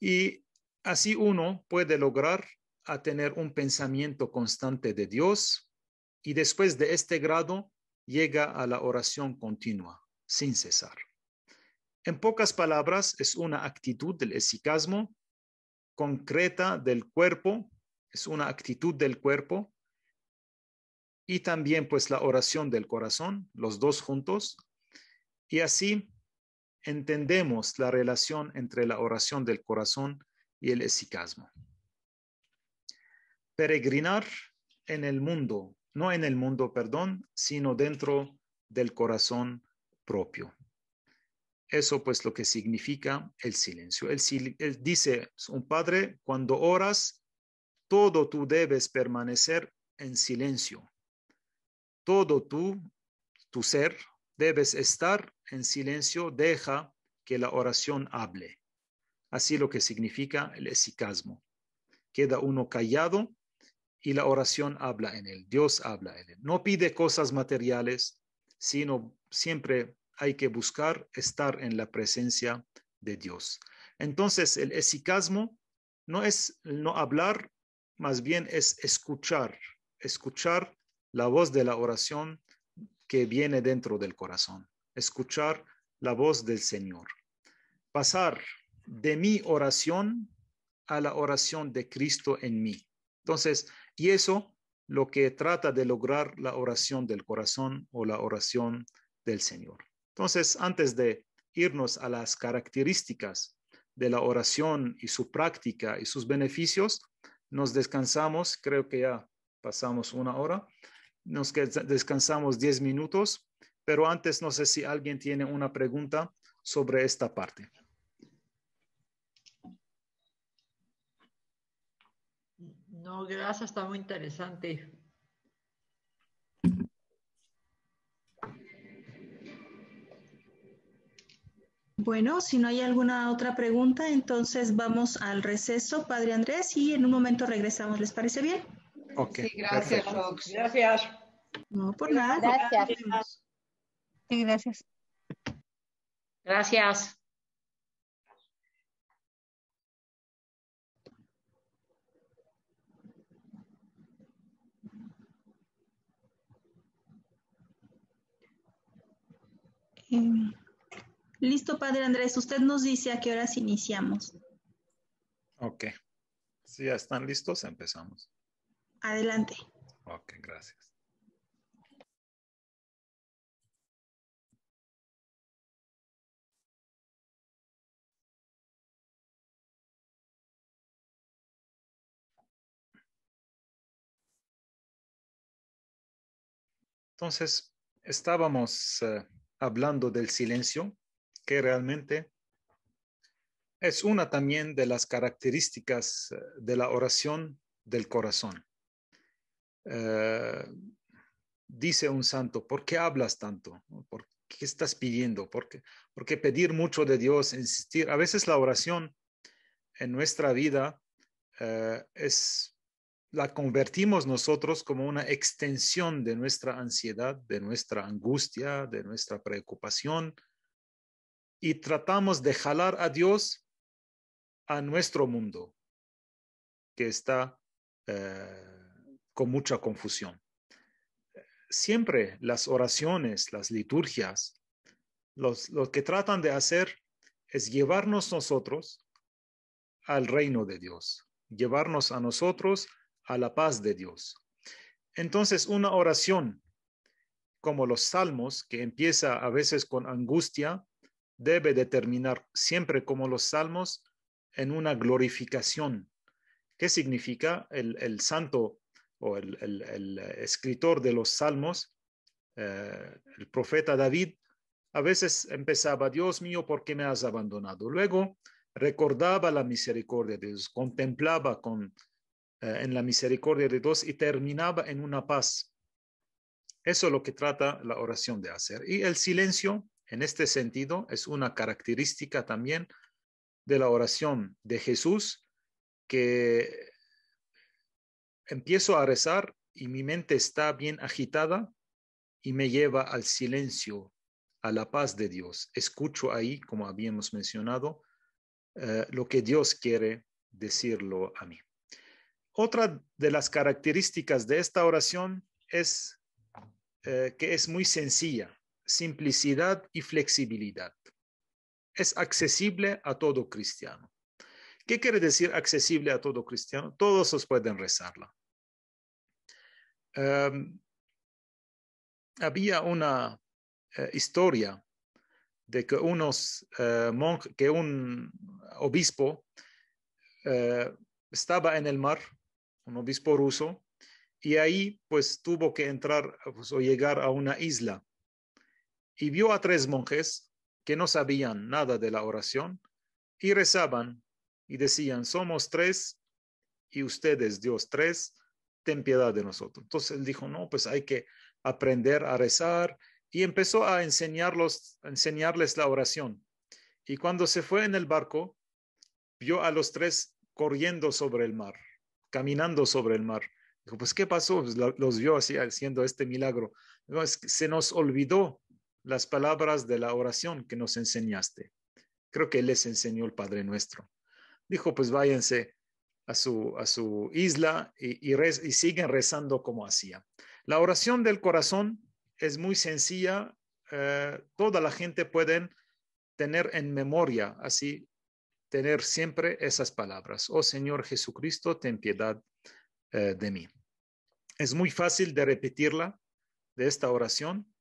Y así uno puede lograr a tener un pensamiento constante de Dios y después de este grado llega a la oración continua, sin cesar. En pocas palabras, es una actitud del esicasmo concreta del cuerpo, es una actitud del cuerpo y también pues la oración del corazón, los dos juntos. Y así entendemos la relación entre la oración del corazón y el esicasmo. Peregrinar en el mundo, no en el mundo, perdón, sino dentro del corazón propio. Eso pues lo que significa el silencio. dice, un padre, cuando oras, todo tú debes permanecer en silencio todo tú, tu ser, debes estar en silencio, deja que la oración hable. Así lo que significa el esicasmo. Queda uno callado y la oración habla en él, Dios habla en él. No pide cosas materiales, sino siempre hay que buscar estar en la presencia de Dios. Entonces, el esicasmo no es no hablar, más bien es escuchar, escuchar la voz de la oración que viene dentro del corazón, escuchar la voz del Señor, pasar de mi oración a la oración de Cristo en mí. Entonces, y eso lo que trata de lograr la oración del corazón o la oración del Señor. Entonces, antes de irnos a las características de la oración y su práctica y sus beneficios, nos descansamos, creo que ya pasamos una hora, nos descansamos 10 minutos, pero antes no sé si alguien tiene una pregunta sobre esta parte. No, gracias, está muy interesante. Bueno, si no hay alguna otra pregunta, entonces vamos al receso, Padre Andrés, y en un momento regresamos. ¿Les parece bien? gracias, Gracias. No, por nada. Gracias. Sí, gracias. Gracias. Eh, listo, padre Andrés. Usted nos dice a qué horas iniciamos. Ok. Si ya están listos, empezamos. Adelante. Ok, gracias. Entonces, estábamos eh, hablando del silencio, que realmente es una también de las características eh, de la oración del corazón. Eh, dice un santo, ¿por qué hablas tanto? ¿Por qué estás pidiendo? ¿Por qué, porque pedir mucho de Dios, insistir? A veces la oración en nuestra vida eh, es la convertimos nosotros como una extensión de nuestra ansiedad, de nuestra angustia, de nuestra preocupación, y tratamos de jalar a Dios a nuestro mundo, que está eh, con mucha confusión. Siempre las oraciones, las liturgias, los, lo que tratan de hacer es llevarnos nosotros al reino de Dios, llevarnos a nosotros a la paz de Dios. Entonces, una oración como los salmos, que empieza a veces con angustia, debe terminar siempre como los salmos en una glorificación. ¿Qué significa? El, el santo o el, eh, escritor de los salmos, eh, el profeta David, a veces empezaba, Dios mío, ¿por qué me has abandonado? Luego recordaba la misericordia de Dios, contemplaba con, eh, en la misericordia de Dios y terminaba en una paz. Eso es lo que trata la oración de hacer. Y el silencio, en este sentido, es una característica también de la oración de Jesús, que empiezo a rezar y mi mente está bien agitada y me lleva al silencio, a la paz de Dios. Escucho ahí, como habíamos mencionado, eh, lo que Dios quiere decirlo a mí. Otra de las características de esta oración es eh, que es muy sencilla, simplicidad y flexibilidad. Es accesible a todo cristiano. ¿Qué quiere decir accesible a todo cristiano? Todos os pueden rezarla. Em, había una eh, historia de que unos eh, que un obispo eh, estaba en el mar, un obispo ruso, y ahí pues tuvo que entrar pues, o llegar a una isla y vio a tres monjes que no sabían nada de la oración y rezaban y decían, somos tres y ustedes, Dios, tres, ten piedad de nosotros. Entonces él dijo, no, pues hay que aprender a rezar y empezó a, enseñarlos, enseñarles la oración. Y cuando se fue en el barco, vio a los tres corriendo sobre el mar, caminando sobre el mar. Dijo, pues, ¿qué pasó? Pues, los vio así haciendo este milagro. se nos olvidó las palabras de la oración que nos enseñaste. Creo que les enseñó el Padre Nuestro dijo, pues váyanse a su, a su isla y, y, siguen rezando como hacía. La oración del corazón es muy sencilla, eh, toda la gente puede tener en memoria, así, tener siempre esas palabras. Oh Señor Jesucristo, ten piedad eh, de mí. Es muy fácil de repetirla, de esta oración,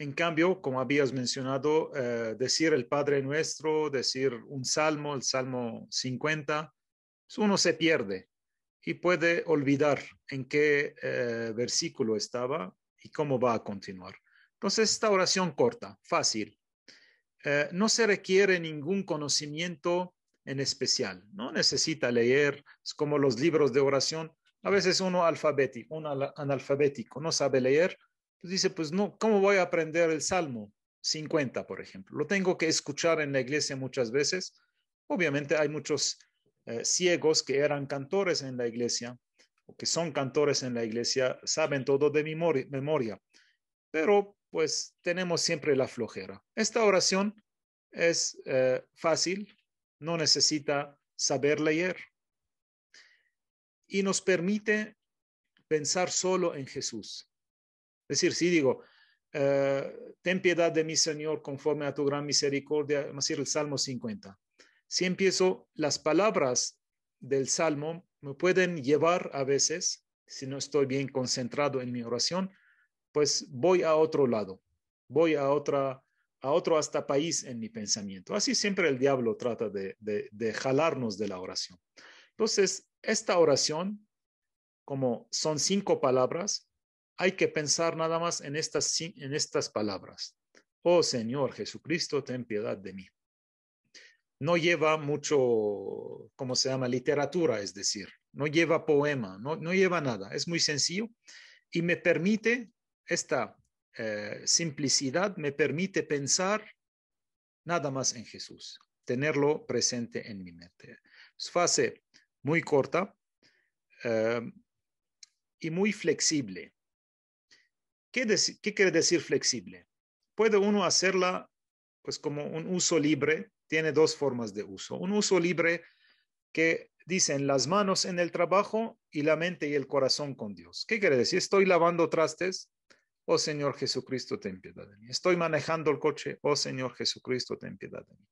en cambio, como habías mencionado, eh, decir el Padre Nuestro, decir un salmo, el Salmo 50, pues, uno se pierde y puede olvidar en qué eh, versículo estaba y cómo va a continuar. Entonces, esta oración corta, fácil, eh, no se requiere ningún conocimiento en especial, no necesita leer, es como los libros de oración, a veces uno alfabético, uno analfabético, no sabe leer, pues dice, pues no, ¿cómo voy a aprender el Salmo 50, por ejemplo? Lo tengo que escuchar en la iglesia muchas veces. Obviamente hay muchos eh, ciegos que eran cantores en la iglesia o que son cantores en la iglesia, saben todo de memoria, memoria. pero pues tenemos siempre la flojera. Esta oración es eh, fácil, no necesita saber leer y nos permite pensar solo en Jesús. Es decir, si digo, eh, ten piedad de mi Señor conforme a tu gran misericordia, es decir, el Salmo 50. Si empiezo, las palabras del Salmo me pueden llevar a veces, si no estoy bien concentrado en mi oración, pues voy a otro lado, voy a otra a otro hasta país en mi pensamiento. Así siempre el diablo trata de, de, de, jalarnos de la oración. Entonces, esta oración, como son cinco palabras, hay que pensar nada más en estas, en estas palabras. Oh Señor Jesucristo, ten piedad de mí. No lleva mucho, ¿cómo se llama? Literatura, es decir, no lleva poema, no, lleva nada, es muy sencillo y me permite, esta eh, simplicidad me permite pensar nada más en Jesús, tenerlo presente en mi mente. Es fase muy corta eh, y muy flexible. ¿Qué, quiere decir flexible? Puede uno hacerla pues como un uso libre, tiene dos formas de uso. Un uso libre que dicen las manos en el trabajo y la mente y el corazón con Dios. ¿Qué quiere decir? Estoy lavando trastes, oh Señor Jesucristo, ten piedad de mí. Estoy manejando el coche, oh Señor Jesucristo, ten piedad de mí.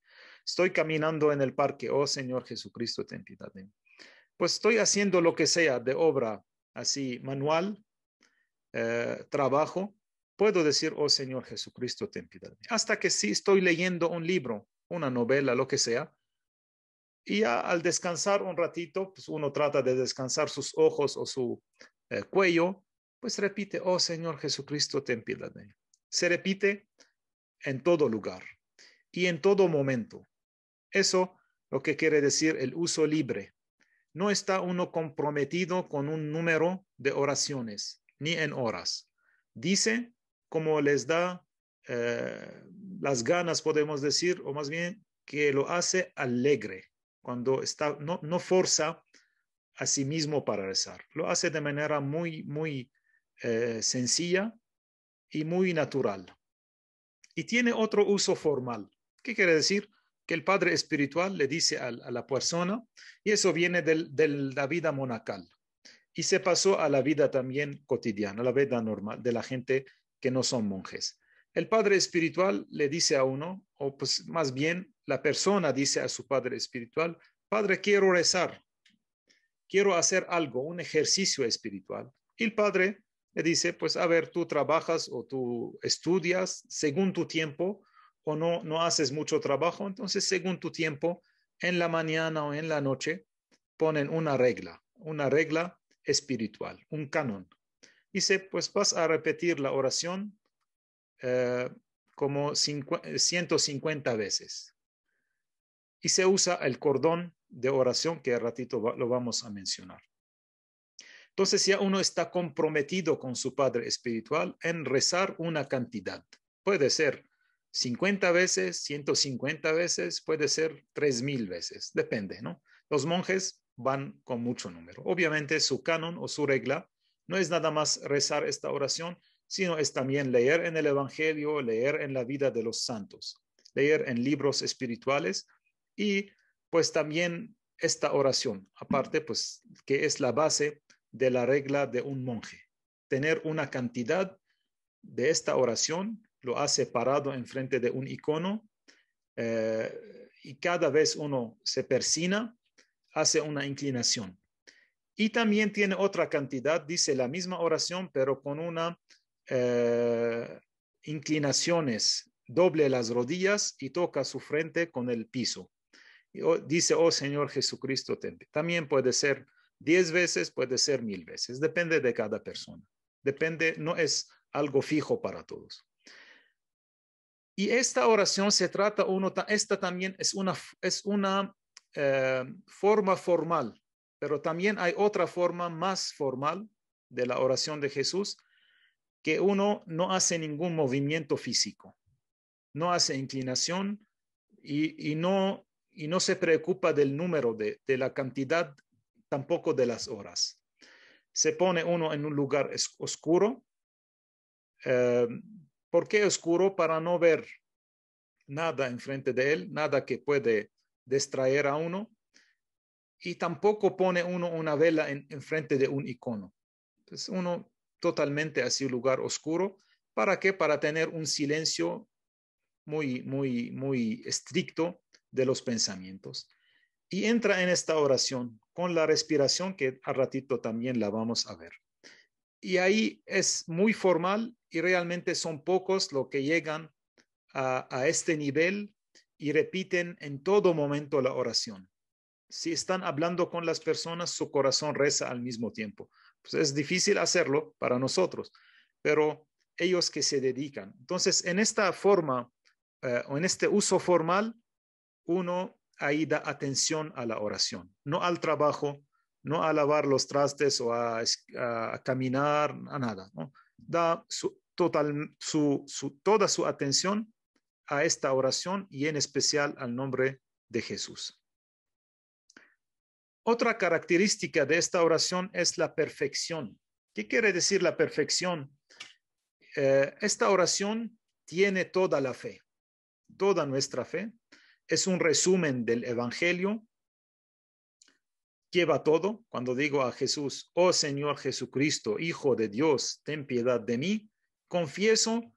Estoy caminando en el parque, oh Señor Jesucristo, ten piedad de mí. Pues estoy haciendo lo que sea de obra así manual, eh, trabajo, puedo decir, oh Señor Jesucristo, ten Hasta que sí estoy leyendo un libro, una novela, lo que sea, y al descansar un ratito, pues uno trata de descansar sus ojos o su eh, cuello, pues repite, oh Señor Jesucristo, ten Se repite en todo lugar y en todo momento. Eso lo que quiere decir el uso libre. No está uno comprometido con un número de oraciones ni en horas. Dice como les da eh, las ganas, podemos decir, o más bien que lo hace alegre, cuando está, no, no forza a sí mismo para rezar. Lo hace de manera muy, muy eh, sencilla y muy natural. Y tiene otro uso formal. ¿Qué quiere decir? Que el padre espiritual le dice a, la persona, y eso viene de la vida monacal y se pasó a la vida también cotidiana, a la vida normal de la gente que no son monjes. El padre espiritual le dice a uno, o pues más bien la persona dice a su padre espiritual, padre quiero rezar, quiero hacer algo, un ejercicio espiritual. Y el padre le dice, pues a ver, tú trabajas o tú estudias según tu tiempo o no, no haces mucho trabajo, entonces según tu tiempo, en la mañana o en la noche, ponen una regla, una regla espiritual, un canon. Dice, pues vas a repetir la oración eh, como 150 eh, veces. Y se usa el cordón de oración que al ratito lo vamos a mencionar. Entonces si uno está comprometido con su Padre Espiritual en rezar una cantidad. Puede ser 50 veces, 150 veces, puede ser 3.000 veces, depende, ¿no? Los monjes van con mucho número. Obviamente su canon o su regla no es nada más rezar esta oración, sino es también leer en el Evangelio, leer en la vida de los santos, leer en libros espirituales y pues también esta oración, aparte pues que es la base de la regla de un monje. Tener una cantidad de esta oración lo hace parado enfrente de un icono eh, y cada vez uno se persina hace una inclinación. Y también tiene otra cantidad, dice la misma oración, pero con una eh, inclinaciones, doble las rodillas y toca su frente con el piso. Y, oh, dice, oh Señor Jesucristo, también puede ser diez veces, puede ser mil veces, depende de cada persona. Depende, no es algo fijo para todos. Y esta oración se trata uno, esta también es una, es una eh, forma formal, pero también hay otra forma más formal de la oración de Jesús, que uno no hace ningún movimiento físico, no hace inclinación y, no, y no se preocupa del número, de, de la cantidad, tampoco de las horas. Se pone uno en un lugar oscuro. Eh, ¿Por qué oscuro? Para no ver nada enfrente de él, nada que puede distraer a uno y tampoco pone uno una vela en, frente de un icono. es pues uno totalmente así un lugar oscuro. ¿Para qué? Para tener un silencio muy, muy, muy estricto de los pensamientos. Y entra en esta oración con la respiración que al ratito también la vamos a ver. Y ahí es muy formal y realmente son pocos los que llegan a, a este nivel y repiten en todo momento la oración. Si están hablando con las personas, su corazón reza al mismo tiempo. Pues, es difícil hacerlo para nosotros, pero ellos que se dedican. Entonces, en esta forma eh, o en este uso formal, uno ahí da atención a la oración, no al trabajo, no a lavar los trastes o a, caminar, a nada. ¿no? Da su, total, su, su, toda su atención a esta oración y en especial al nombre de Jesús. Otra característica de esta oración es la perfección. ¿Qué quiere decir la perfección? Eh, esta oración tiene toda la fe, toda nuestra fe. Es un resumen del Evangelio. Lleva todo. Cuando digo a Jesús, oh Señor Jesucristo, Hijo de Dios, ten piedad de mí, confieso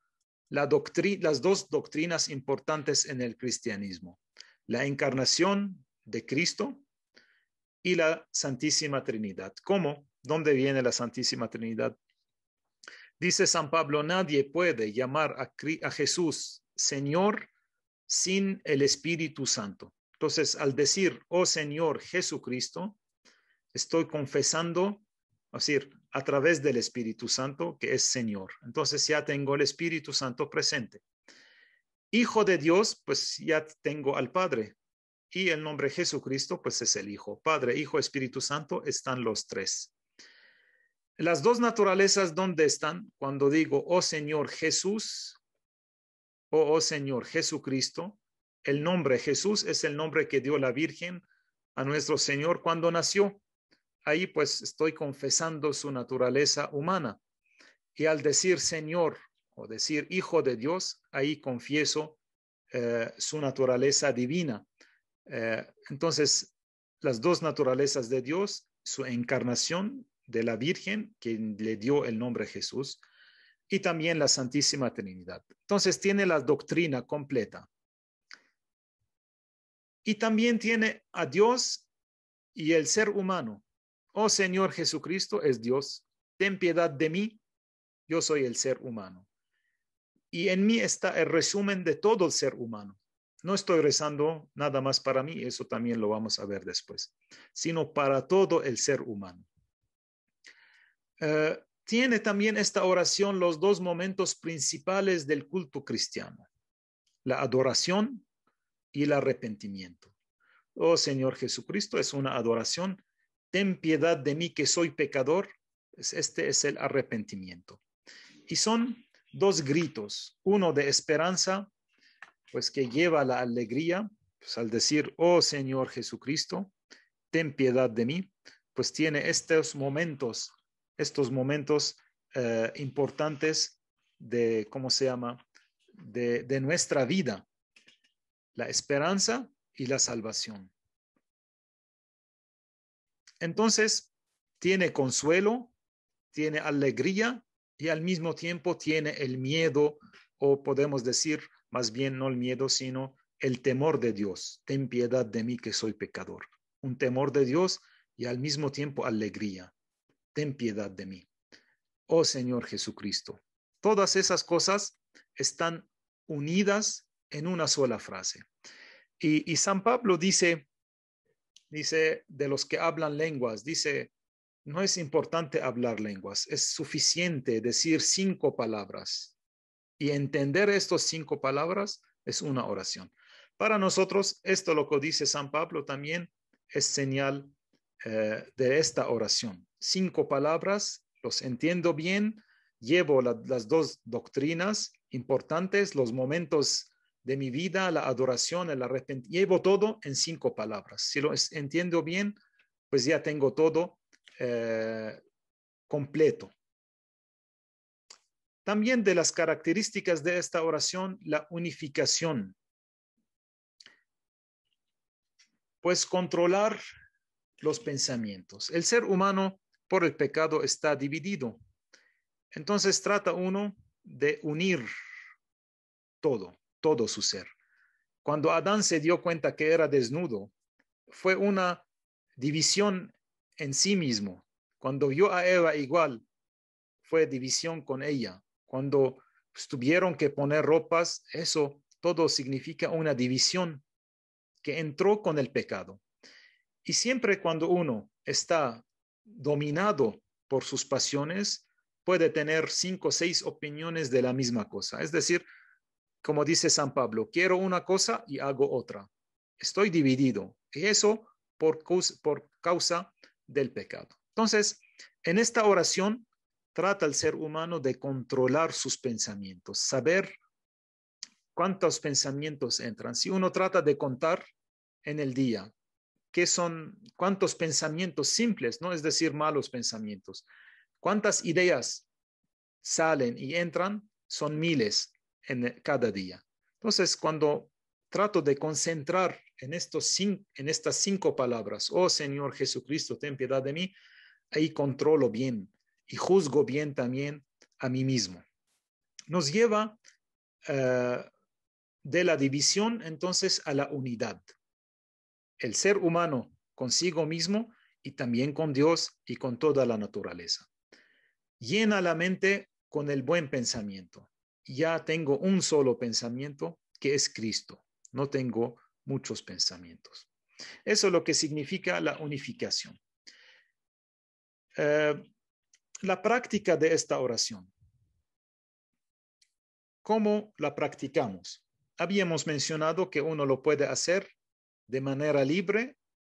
las dos doctrinas importantes en el cristianismo, la encarnación de Cristo y la Santísima Trinidad. ¿Cómo? ¿Dónde viene la Santísima Trinidad? Dice San Pablo, nadie puede llamar a, a Jesús Señor sin el Espíritu Santo. Entonces, al decir, oh Señor Jesucristo, estoy confesando, es decir, a través del Espíritu Santo, que es Señor. Entonces ya tengo el Espíritu Santo presente. Hijo de Dios, pues ya tengo al Padre. Y el nombre Jesucristo, pues es el Hijo. Padre, Hijo, Espíritu Santo, están los tres. Las dos naturalezas, ¿dónde están? Cuando digo, oh Señor Jesús, oh, oh Señor Jesucristo, el nombre Jesús es el nombre que dio la Virgen a nuestro Señor cuando nació. Ahí pues estoy confesando su naturaleza humana. Y al decir Señor o decir Hijo de Dios, ahí confieso eh, su naturaleza divina. Eh, entonces, las dos naturalezas de Dios, su encarnación de la Virgen, quien le dio el nombre Jesús, y también la Santísima Trinidad. Entonces, tiene la doctrina completa. Y también tiene a Dios y el ser humano oh Señor Jesucristo es Dios, ten piedad de mí, yo soy el ser humano. Y en mí está el resumen de todo el ser humano. No estoy rezando nada más para mí, eso también lo vamos a ver después, sino para todo el ser humano. Eh, tiene también esta oración los dos momentos principales del culto cristiano, la adoración y el arrepentimiento. Oh Señor Jesucristo, es una adoración ten piedad de mí que soy pecador, este es el arrepentimiento. Y son dos gritos, uno de esperanza, pues que lleva la alegría, pues al decir, oh Señor Jesucristo, ten piedad de mí, pues tiene estos momentos, estos momentos eh, importantes de, ¿cómo se llama?, de nuestra vida, la esperanza y la salvación. Entonces, tiene consuelo, tiene alegría y al mismo tiempo tiene el miedo, o podemos decir más bien no el miedo, sino el temor de Dios. Ten piedad de mí que soy pecador. Un temor de Dios y al mismo tiempo alegría. Ten piedad de mí. Oh Señor Jesucristo. Todas esas cosas están unidas en una sola frase. Y, San Pablo dice, dice, de los que hablan lenguas, dice, no es importante hablar lenguas, es suficiente decir cinco palabras. Y entender estas cinco palabras es una oración. Para nosotros, esto lo que dice San Pablo también es señal eh, de esta oración. Cinco palabras, los entiendo bien, llevo las dos doctrinas importantes, los momentos de mi vida, la adoración, el arrepentimiento. Llevo todo en cinco palabras. Si lo entiendo bien, pues ya tengo todo eh, completo. También de las características de esta oración, la unificación. Pues controlar los pensamientos. El ser humano por el pecado está dividido. Entonces trata uno de unir todo todo su ser. Cuando Adán se dio cuenta que era desnudo, fue una división en sí mismo. Cuando vio a Eva igual, fue división con ella. Cuando tuvieron que poner ropas, eso todo significa una división que entró con el pecado. Y siempre cuando uno está dominado por sus pasiones, puede tener cinco o seis opiniones de la misma cosa. Es decir, como dice San Pablo, quiero una cosa y hago otra. Estoy dividido. Y eso por, causa del pecado. Entonces, en esta oración trata el ser humano de controlar sus pensamientos, saber cuántos pensamientos entran. Si uno trata de contar en el día, qué son, cuántos pensamientos simples, no es decir malos pensamientos, cuántas ideas salen y entran, son miles cada día. Entonces, cuando trato de concentrar en, estos en estas cinco palabras, oh Señor Jesucristo, ten piedad de mí, ahí controlo bien y juzgo bien también a mí mismo. Nos lleva eh, de la división entonces a la unidad. El ser humano consigo mismo y también con Dios y con toda la naturaleza. Llena la mente con el buen pensamiento ya tengo un solo pensamiento que es Cristo. No tengo muchos pensamientos. Eso es lo que significa la unificación. Eh, la práctica de esta oración. ¿Cómo la practicamos? Habíamos mencionado que uno lo puede hacer de manera libre,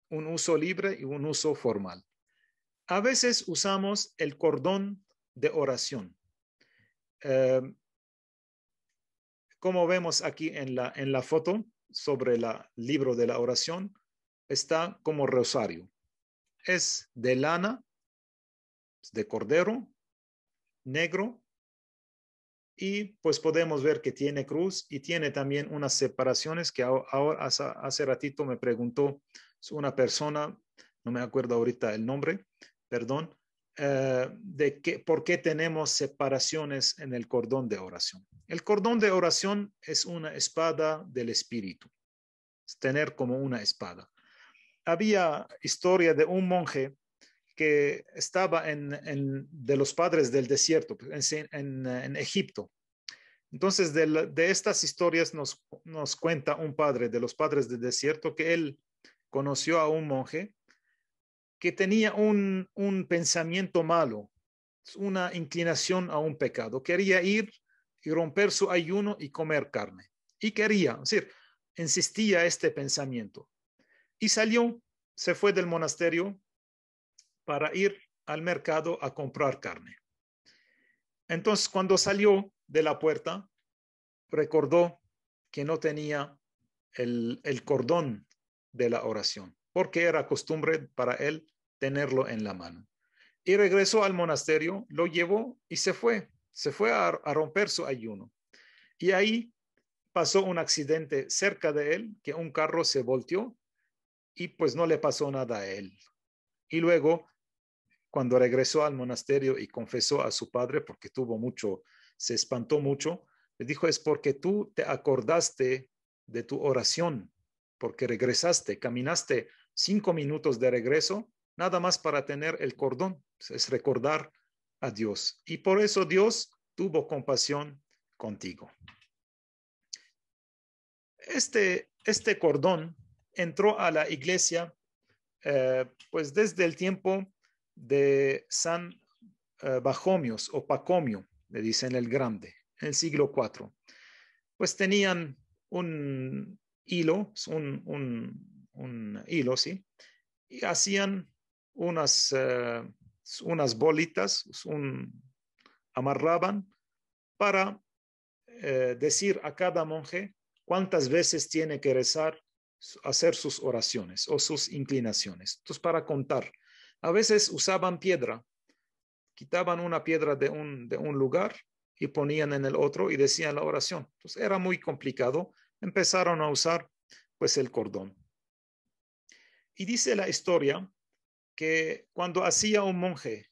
un uso libre y un uso formal. A veces usamos el cordón de oración. Eh, como vemos aquí en la, en la foto sobre el libro de la oración, está como rosario. Es de lana, de cordero, negro, y pues podemos ver que tiene cruz y tiene también unas separaciones que ahora hace ratito me preguntó una persona, no me acuerdo ahorita el nombre, perdón, eh, de qué por qué tenemos separaciones en el cordón de oración. El cordón de oración es una espada del espíritu, es tener como una espada. Había historia de un monje que estaba en, de los padres del desierto, en, Egipto. Entonces, de, de estas historias nos, nos cuenta un padre de los padres del desierto que él conoció a un monje que tenía un, pensamiento malo, una inclinación a un pecado. Quería ir y romper su ayuno y comer carne. Y quería, es decir, insistía este pensamiento. Y salió, se fue del monasterio para ir al mercado a comprar carne. Entonces, cuando salió de la puerta, recordó que no tenía el, el cordón de la oración porque era costumbre para él tenerlo en la mano. Y regresó al monasterio, lo llevó y se fue, se fue a, romper su ayuno. Y ahí pasó un accidente cerca de él, que un carro se volteó y pues no le pasó nada a él. Y luego, cuando regresó al monasterio y confesó a su padre, porque tuvo mucho, se espantó mucho, le dijo, es porque tú te acordaste de tu oración, porque regresaste, caminaste cinco minutos de regreso, nada más para tener el cordón, pues, es recordar a Dios. Y por eso Dios tuvo compasión contigo. Este, este cordón entró a la iglesia eh, pues desde el tiempo de San eh, Bajomios o Pacomio, le dicen el grande, en el siglo IV. Pues tenían un hilo, un un hilo, ¿sí? Y hacían unas, eh, unas bolitas, un, amarraban para eh, decir a cada monje cuántas veces tiene que rezar, hacer sus oraciones o sus inclinaciones. Entonces, para contar, a veces usaban piedra, quitaban una piedra de un, de un lugar y ponían en el otro y decían la oración. Entonces, era muy complicado. Empezaron a usar pues el cordón. Y dice la historia que cuando hacía un monje,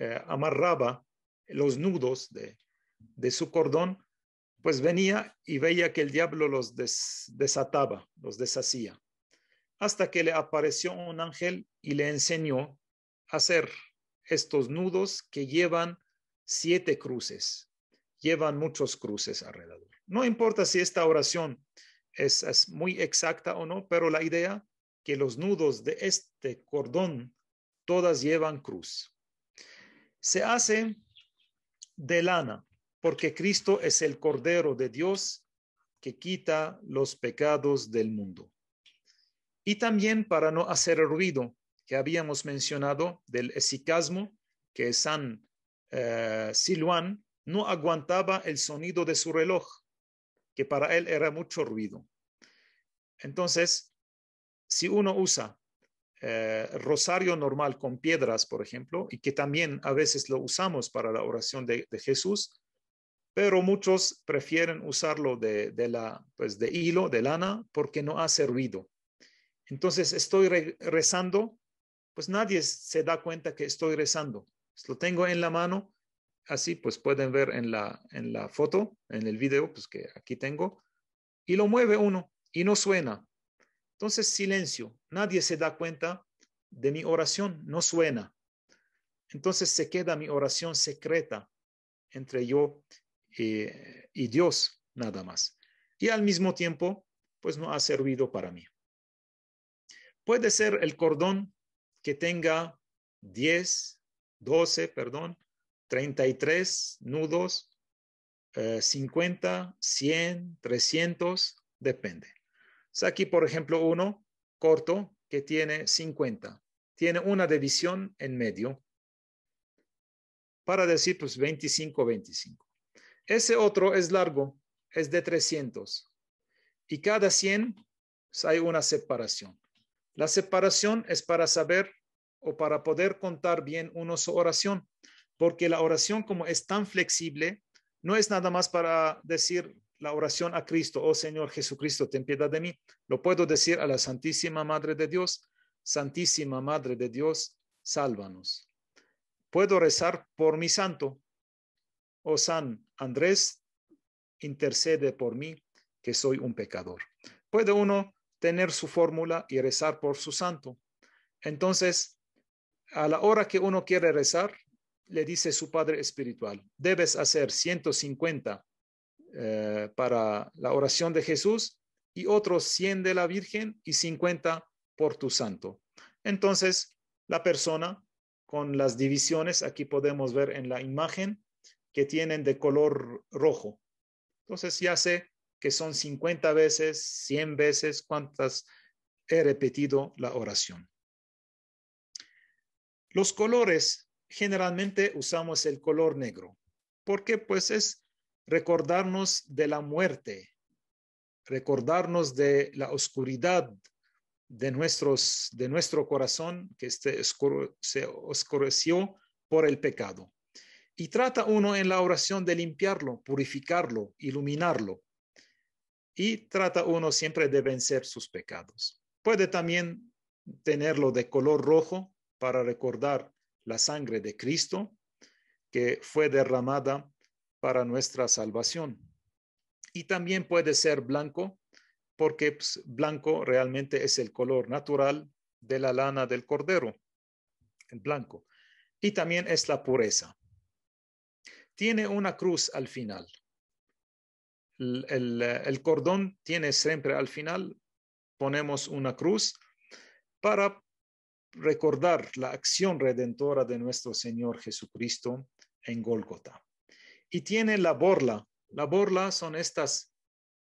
eh, amarraba los nudos de, su cordón, pues venía y veía que el diablo los desataba, los deshacía, hasta que le apareció un ángel y le enseñó a hacer estos nudos que llevan siete cruces, llevan muchos cruces alrededor. No importa si esta oración es muy exacta o no, pero la idea los nudos de este cordón todas llevan cruz. Se hace de lana, porque Cristo es el Cordero de Dios que quita los pecados del mundo. Y también para no hacer ruido que habíamos mencionado del esicasmo, que San Siluan eh, Siluán no aguantaba el sonido de su reloj, que para él era mucho ruido. Entonces, si uno usa eh, rosario normal con piedras, por ejemplo, y que también a veces lo usamos para la oración de, Jesús, pero muchos prefieren usarlo de, la, pues, de hilo, de lana, porque no hace ruido. Entonces estoy rezando, pues nadie se da cuenta que estoy rezando. Lo tengo en la mano, así pues pueden ver en la, en la foto, en el video, pues que aquí tengo, y lo mueve uno y no suena. Entonces, silencio. Nadie se da cuenta de mi oración, no suena. Entonces se queda mi oración secreta entre yo eh, y, Dios nada más. Y al mismo tiempo, pues no ha servido para mí. Puede ser el cordón que tenga 10, 12, perdón, 33 nudos, 50, 100, 300, depende aquí, por ejemplo, uno corto que tiene 50. Tiene una división en medio para decir pues 25, 25. Ese otro es largo, es de 300. Y cada 100 pues, hay una separación. La separación es para saber o para poder contar bien su oración, porque la oración como es tan flexible, no es nada más para decir la oración a Cristo, oh Señor Jesucristo, ten piedad de mí, lo puedo decir a la Santísima Madre de Dios, Santísima Madre de Dios, sálvanos. Puedo rezar por mi santo, oh San Andrés, intercede por mí, que soy un pecador. Puede uno tener su fórmula y rezar por su santo. Entonces, a la hora que uno quiere rezar, le dice su padre espiritual, debes hacer 150 eh, para la oración de Jesús y otros 100 de la Virgen y 50 por tu santo. Entonces, la persona con las divisiones, aquí podemos ver en la imagen que tienen de color rojo. Entonces ya sé que son 50 veces, 100 veces, cuántas he repetido la oración. Los colores, generalmente usamos el color negro. porque Pues es recordarnos de la muerte, recordarnos de la oscuridad de, nuestros, de nuestro corazón que este se oscureció por el pecado. Y trata uno en la oración de limpiarlo, purificarlo, iluminarlo. Y trata uno siempre de vencer sus pecados. Puede también tenerlo de color rojo para recordar la sangre de Cristo que fue derramada para nuestra salvación. Y también puede ser blanco, porque pues, blanco realmente es el color natural de la lana del cordero, el blanco. Y también es la pureza. Tiene una cruz al final. El, el cordón tiene siempre al final, ponemos una cruz para recordar la acción redentora de nuestro Señor Jesucristo en Gólgota y tiene la borla. La borla son estas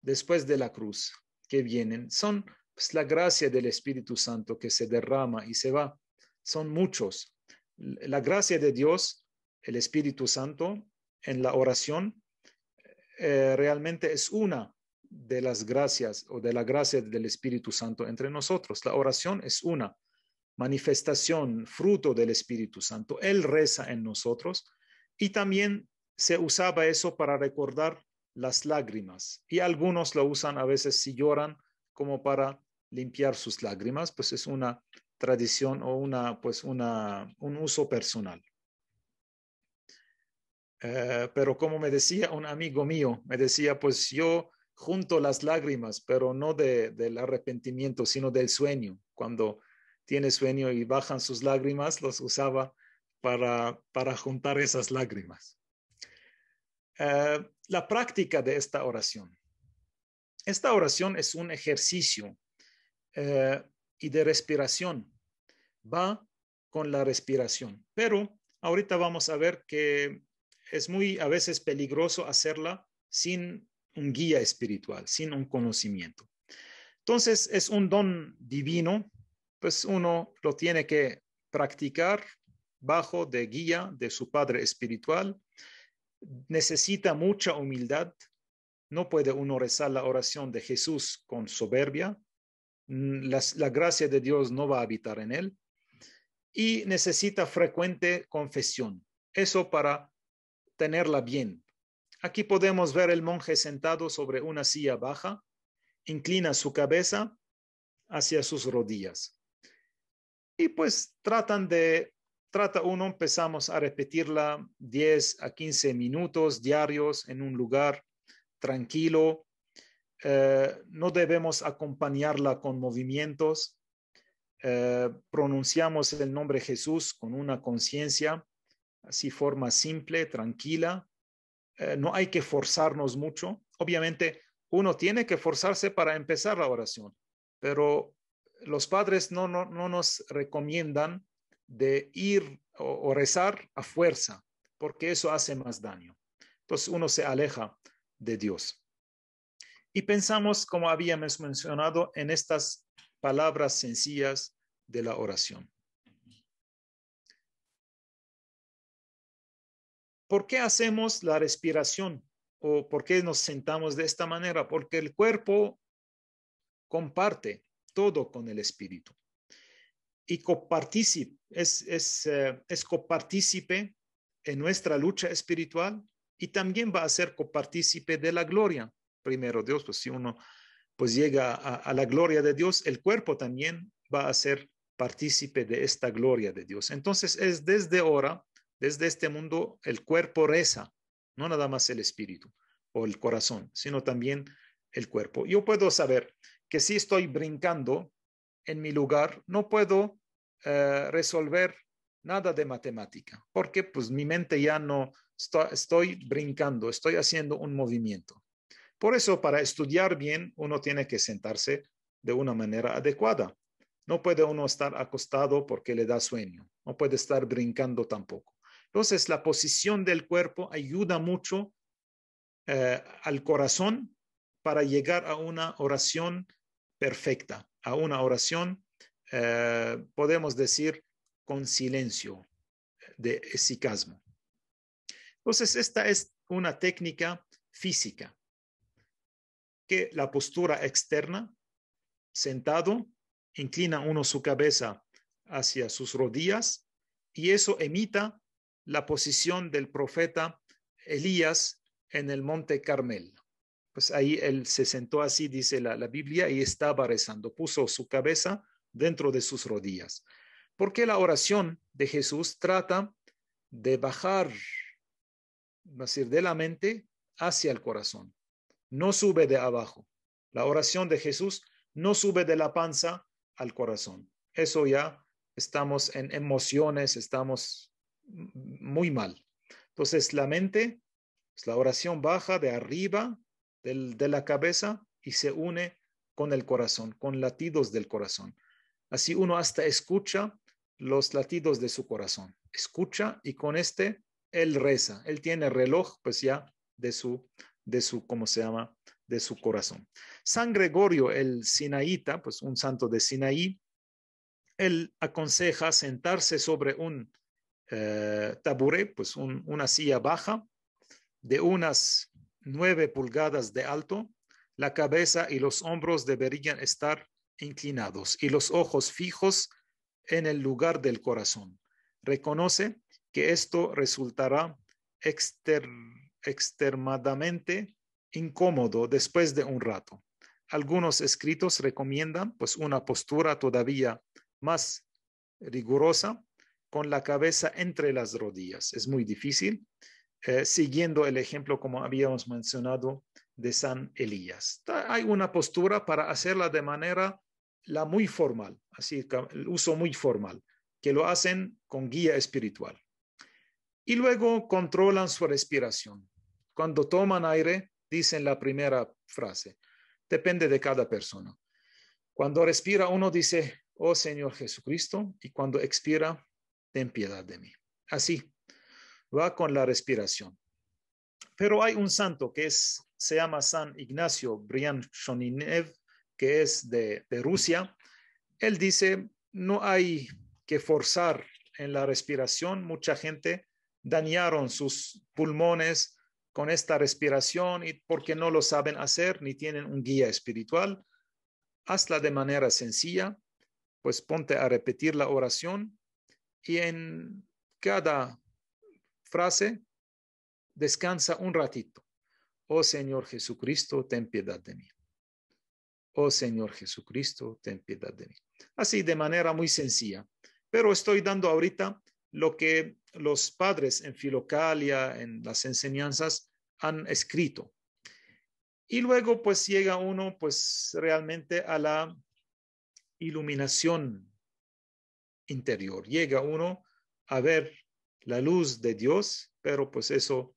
después de la cruz que vienen. Son pues, la gracia del Espíritu Santo que se derrama y se va. Son muchos. La gracia de Dios, el Espíritu Santo, en la oración, eh, realmente es una de las gracias o de la gracia del Espíritu Santo entre nosotros. La oración es una manifestación, fruto del Espíritu Santo. Él reza en nosotros y también se usaba eso para recordar las lágrimas y algunos lo usan a veces si lloran como para limpiar sus lágrimas, pues es una tradición o una, pues una, un uso personal. Eh, pero como me decía un amigo mío, me decía, pues yo junto las lágrimas, pero no del arrepentimiento, sino del sueño. Cuando tiene sueño y bajan sus lágrimas, los usaba para, para juntar esas lágrimas. Eh, la práctica de esta oración. Esta oración es un ejercicio eh, y de respiración. Va con la respiración. Pero ahorita vamos a ver que es muy a veces peligroso hacerla sin un guía espiritual, sin un conocimiento. Entonces es un don divino, pues uno lo tiene que practicar bajo de guía de su Padre Espiritual necesita mucha humildad. No puede uno rezar la oración de Jesús con soberbia. Mm, la, gracia de Dios no va a habitar en él. Y necesita frecuente confesión. Eso para tenerla bien. Aquí podemos ver el monje sentado sobre una silla baja, inclina su cabeza hacia sus rodillas. Y pues tratan de Trata uno, empezamos a repetirla 10 a 15 minutos diarios en un lugar tranquilo. Eh, no debemos acompañarla con movimientos. Eh, pronunciamos el nombre Jesús con una conciencia, así forma simple, tranquila. Eh, no hay que forzarnos mucho. Obviamente, uno tiene que forzarse para empezar la oración, pero los padres no, no nos recomiendan de ir o, rezar a fuerza, porque eso hace más daño. Entonces uno se aleja de Dios. Y pensamos, como habíamos mencionado, en estas palabras sencillas de la oración. ¿Por qué hacemos la respiración? ¿O por qué nos sentamos de esta manera? Porque el cuerpo comparte todo con el espíritu y copartícipe, es, eh, es, copartícipe en nuestra lucha espiritual y también va a ser copartícipe de la gloria. Primero Dios, pues si uno pues llega a, la gloria de Dios, el cuerpo también va a ser partícipe de esta gloria de Dios. Entonces es desde ahora, desde este mundo, el cuerpo reza, no nada más el espíritu o el corazón, sino también el cuerpo. Yo puedo saber que si estoy brincando en mi lugar, no puedo eh, resolver nada de matemática, porque pues mi mente ya no estoy brincando, estoy haciendo un movimiento. Por eso, para estudiar bien, uno tiene que sentarse de una manera adecuada. No puede uno estar acostado porque le da sueño, no puede estar brincando tampoco. Entonces, la posición del cuerpo ayuda mucho eh, al corazón para llegar a una oración perfecta a una oración, eh, podemos decir con silencio de cicasmo. Entonces, esta es una técnica física, que la postura externa, sentado, inclina uno su cabeza hacia sus rodillas y eso emita la posición del profeta Elías en el monte Carmel pues ahí él se sentó así, dice la, Biblia, y estaba rezando, puso su cabeza dentro de sus rodillas. Porque la oración de Jesús trata de bajar, decir, de la mente hacia el corazón, no sube de abajo. La oración de Jesús no sube de la panza al corazón. Eso ya estamos en emociones, estamos muy mal. Entonces la mente, pues, la oración baja de arriba de la cabeza y se une con el corazón, con latidos del corazón. Así uno hasta escucha los latidos de su corazón. Escucha y con este él reza. Él tiene reloj, pues ya de su, de su, ¿cómo se llama? De su corazón. San Gregorio el Sinaíta, pues un santo de Sinaí, él aconseja sentarse sobre un eh, pues una silla baja de unas 9 pulgadas de alto, la cabeza y los hombros deberían estar inclinados y los ojos fijos en el lugar del corazón. Reconoce que esto resultará extremadamente incómodo después de un rato. Algunos escritos recomiendan pues una postura todavía más rigurosa con la cabeza entre las rodillas. Es muy difícil, eh, siguiendo el ejemplo, como habíamos mencionado, de San Elías. Hay una postura para hacerla de manera la muy formal, así el uso muy formal, que lo hacen con guía espiritual. Y luego controlan su respiración. Cuando toman aire, dicen la primera frase, depende de cada persona. Cuando respira uno dice, oh Señor Jesucristo, y cuando expira, ten piedad de mí. Así, va con la respiración. Pero hay un santo que es, se llama San Ignacio Brian Shoninev, que es de, de Rusia. Él dice, no hay que forzar en la respiración. Mucha gente dañaron sus pulmones con esta respiración y porque no lo saben hacer ni tienen un guía espiritual. Hazla de manera sencilla, pues ponte a repetir la oración y en cada frase, descansa un ratito. Oh Señor Jesucristo, ten piedad de mí. Oh Señor Jesucristo, ten piedad de mí. Así de manera muy sencilla. Pero estoy dando ahorita lo que los padres en Filocalia, en las enseñanzas, han escrito. Y luego pues llega uno pues realmente a la iluminación interior. Llega uno a ver la luz de Dios, pero pues eso,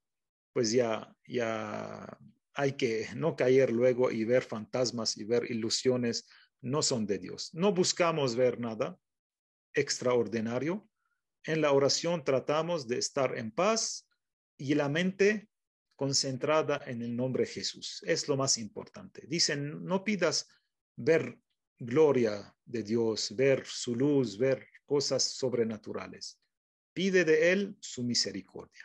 pues ya, ya hay que no caer luego y ver fantasmas y ver ilusiones, no son de Dios. No buscamos ver nada extraordinario. En la oración tratamos de estar en paz y la mente concentrada en el nombre de Jesús. Es lo más importante. Dicen, no pidas ver gloria de Dios, ver su luz, ver cosas sobrenaturales pide de él su misericordia.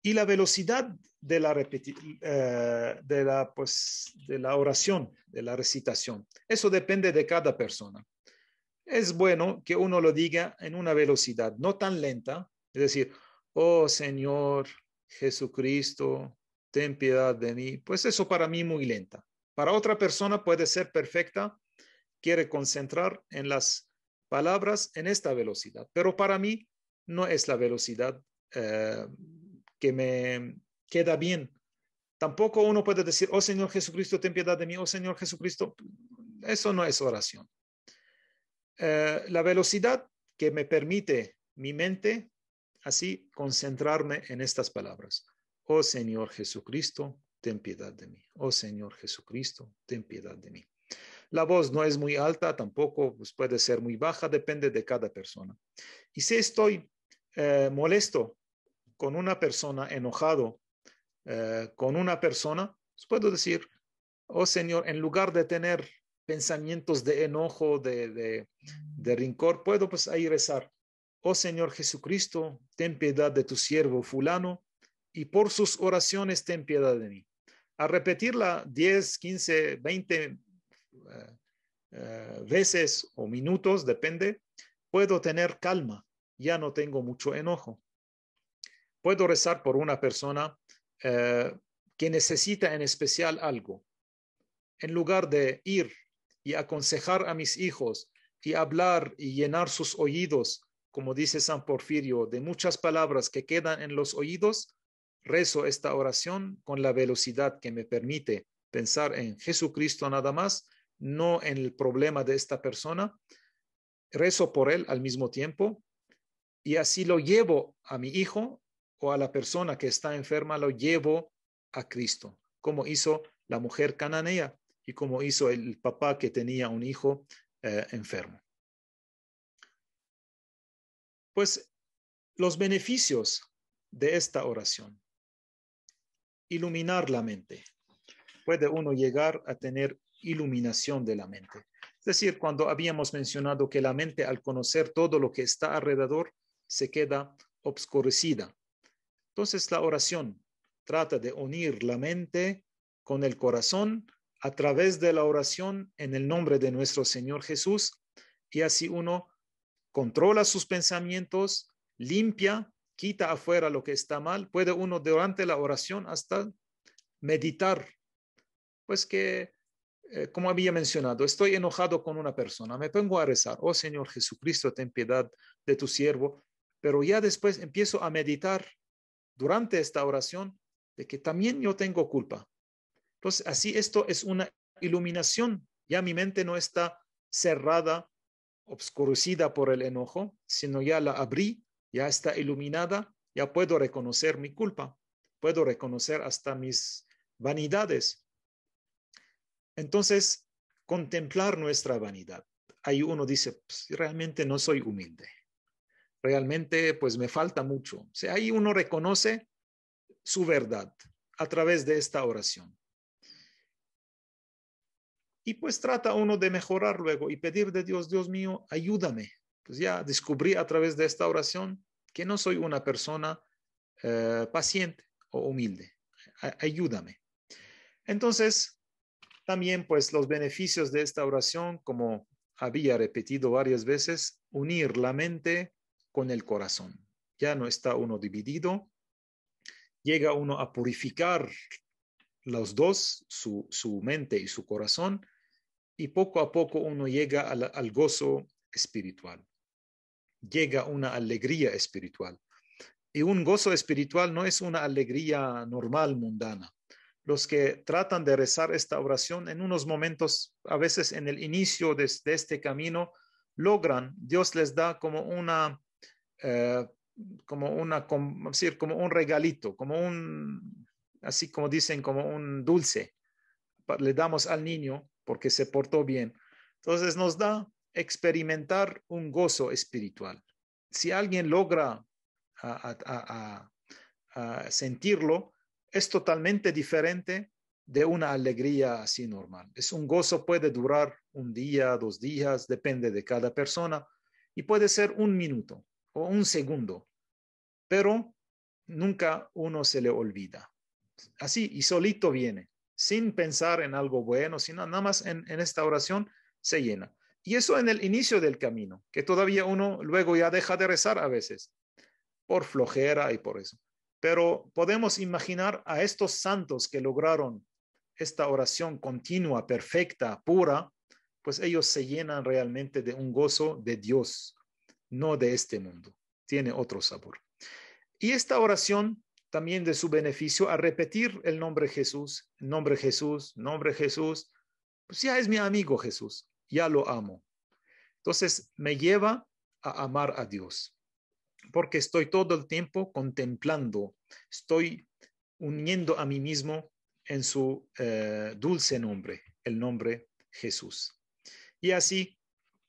Y la velocidad de la, repetición eh, de, la, pues, de la oración, de la recitación, eso depende de cada persona. Es bueno que uno lo diga en una velocidad no tan lenta, es decir, oh Señor Jesucristo, ten piedad de mí. Pues eso para mí muy lenta. Para otra persona puede ser perfecta, quiere concentrar en las palabras en esta velocidad, pero para mí no es la velocidad eh, que me queda bien. Tampoco uno puede decir, oh Señor Jesucristo, ten piedad de mí, oh Señor Jesucristo. Eso no es oración. Eh, la velocidad que me permite mi mente, así, concentrarme en estas palabras. Oh Señor Jesucristo, ten piedad de mí. Oh Señor Jesucristo, ten piedad de mí. La voz no es muy alta, tampoco pues, puede ser muy baja, depende de cada persona. Y si estoy eh, molesto con una persona, enojado eh, con una persona, pues, puedo decir, oh Señor, en lugar de tener pensamientos de enojo, de, de, de rincor, puedo pues ahí rezar, oh Señor Jesucristo, ten piedad de tu siervo fulano y por sus oraciones ten piedad de mí. A repetirla 10, 15, 20 eh, eh, veces o minutos, depende, puedo tener calma, ya no tengo mucho enojo. Puedo rezar por una persona eh, que necesita en especial algo. En lugar de ir y aconsejar a mis hijos y hablar y llenar sus oídos, como dice San Porfirio, de muchas palabras que quedan en los oídos, rezo esta oración con la velocidad que me permite pensar en Jesucristo nada más no en el problema de esta persona, rezo por él al mismo tiempo y así lo llevo a mi hijo o a la persona que está enferma, lo llevo a Cristo, como hizo la mujer cananea y como hizo el papá que tenía un hijo eh, enfermo. Pues los beneficios de esta oración. Iluminar la mente. Puede uno llegar a tener iluminación de la mente. Es decir, cuando habíamos mencionado que la mente al conocer todo lo que está alrededor se queda obscurecida. Entonces la oración trata de unir la mente con el corazón a través de la oración en el nombre de nuestro Señor Jesús y así uno controla sus pensamientos, limpia, quita afuera lo que está mal, puede uno durante la oración hasta meditar, pues que eh, como había mencionado, estoy enojado con una persona, me pongo a rezar, oh Señor Jesucristo, ten piedad de tu siervo, pero ya después empiezo a meditar durante esta oración de que también yo tengo culpa. Entonces, así esto es una iluminación, ya mi mente no está cerrada, obscurecida por el enojo, sino ya la abrí, ya está iluminada, ya puedo reconocer mi culpa, puedo reconocer hasta mis vanidades, entonces, contemplar nuestra vanidad. Ahí uno dice, pues, realmente no soy humilde. Realmente, pues me falta mucho. O sea, ahí uno reconoce su verdad a través de esta oración. Y pues trata uno de mejorar luego y pedir de Dios, Dios mío, ayúdame. Pues ya descubrí a través de esta oración que no soy una persona eh, paciente o humilde. ayúdame. Entonces, también pues los beneficios de esta oración, como había repetido varias veces, unir la mente con el corazón. Ya no está uno dividido, llega uno a purificar los dos, su, mente y su corazón, y poco a poco uno llega al gozo espiritual, llega una alegría espiritual. Y un gozo espiritual no es una alegría normal, mundana los que tratan de rezar esta oración en unos momentos, a veces en el inicio de, este camino, logran, Dios les da como una, eh, como una, como, decir, como un regalito, como un, así como dicen, como un dulce. Le damos al niño porque se portó bien. Entonces nos da experimentar un gozo espiritual. Si alguien logra a, a, sentirlo, es totalmente diferente de una alegría así normal. Es un gozo, puede durar un día, dos días, depende de cada persona, y puede ser un minuto o un segundo, pero nunca uno se le olvida. Así, y solito viene, sin pensar en algo bueno, sino nada más en, en esta oración se llena. Y eso en el inicio del camino, que todavía uno luego ya deja de rezar a veces, por flojera y por eso. Pero podemos imaginar a estos santos que lograron esta oración continua, perfecta, pura, pues ellos se llenan realmente de un gozo de Dios, no de este mundo. Tiene otro sabor. Y esta oración también de su beneficio a repetir el nombre Jesús, nombre Jesús, nombre Jesús, pues ya es mi amigo Jesús, ya lo amo. Entonces me lleva a amar a Dios porque estoy todo el tiempo contemplando, estoy uniendo a mí mismo en su eh, dulce nombre, el nombre Jesús. Y así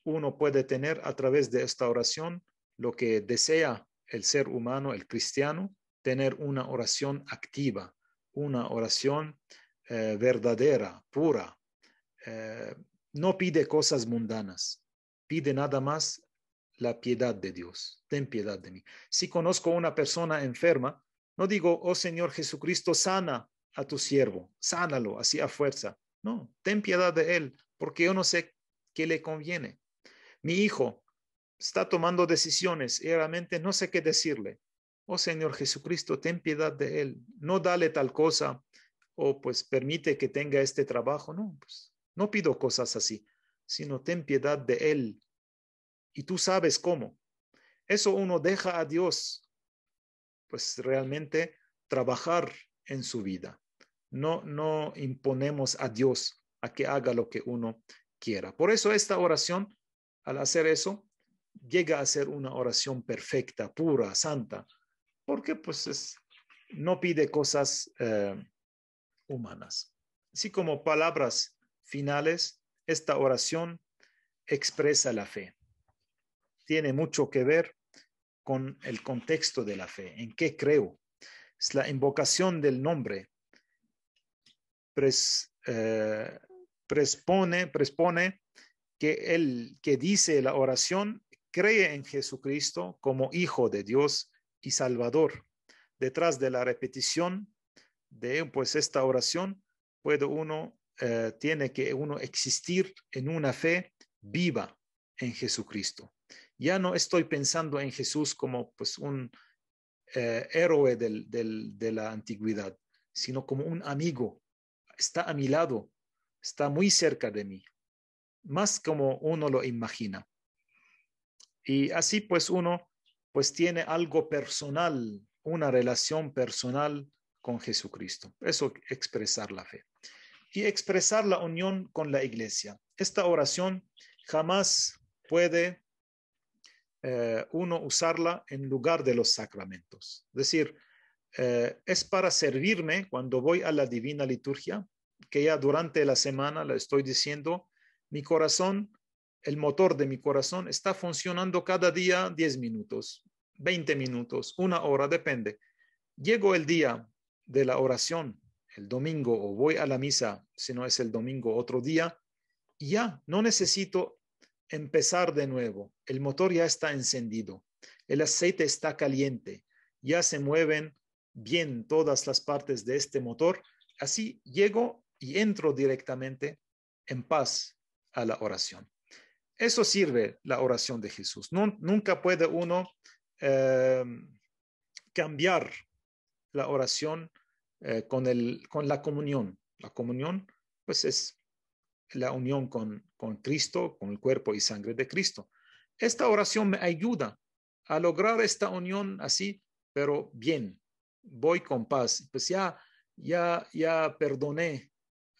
uno puede tener a través de esta oración lo que desea el ser humano, el cristiano, tener una oración activa, una oración eh, verdadera, pura. Eh, no pide cosas mundanas, pide nada más la piedad de Dios, ten piedad de mí. Si conozco a una persona enferma, no digo, oh Señor Jesucristo, sana a tu siervo, sánalo así a fuerza. No, ten piedad de él, porque yo no sé qué le conviene. Mi hijo está tomando decisiones y realmente no sé qué decirle. Oh Señor Jesucristo, ten piedad de él, no dale tal cosa o pues permite que tenga este trabajo. No, pues no pido cosas así, sino ten piedad de él, y tú sabes cómo. Eso uno deja a Dios, pues realmente trabajar en su vida. No, no imponemos a Dios a que haga lo que uno quiera. Por eso esta oración, al hacer eso, llega a ser una oración perfecta, pura, santa, porque pues no pide cosas eh, humanas. Así como palabras finales, esta oración expresa la fe tiene mucho que ver con el contexto de la fe, en qué creo. Es la invocación del nombre. Eh, prespone, prespone que el que dice la oración cree en Jesucristo como Hijo de Dios y Salvador. Detrás de la repetición de pues esta oración puede uno eh, tiene que uno existir en una fe viva en Jesucristo. Ya no estoy pensando en Jesús como pues un eh, héroe del, de la antigüedad, sino como un amigo. Está a mi lado, está muy cerca de mí, más como uno lo imagina. Y así pues uno pues tiene algo personal, una relación personal con Jesucristo. Eso expresar la fe. Y expresar la unión con la iglesia. Esta oración jamás puede eh, uno usarla en lugar de los sacramentos. Es decir, eh, es para servirme cuando voy a la divina liturgia, que ya durante la semana la estoy diciendo, mi corazón, el motor de mi corazón está funcionando cada día 10 minutos, 20 minutos, una hora, depende. Llego el día de la oración, el domingo, o voy a la misa, si no es el domingo, otro día, y ya no necesito empezar de nuevo. El motor ya está encendido, el aceite está caliente, ya se mueven bien todas las partes de este motor. Así llego y entro directamente en paz a la oración. Eso sirve la oración de Jesús. nunca puede uno em, cambiar la oración eh, con, el, con la comunión. La comunión, pues es la unión con, con Cristo, con el cuerpo y sangre de Cristo. Esta oración me ayuda a lograr esta unión así, pero bien, voy con paz. Pues ya, ya, ya perdoné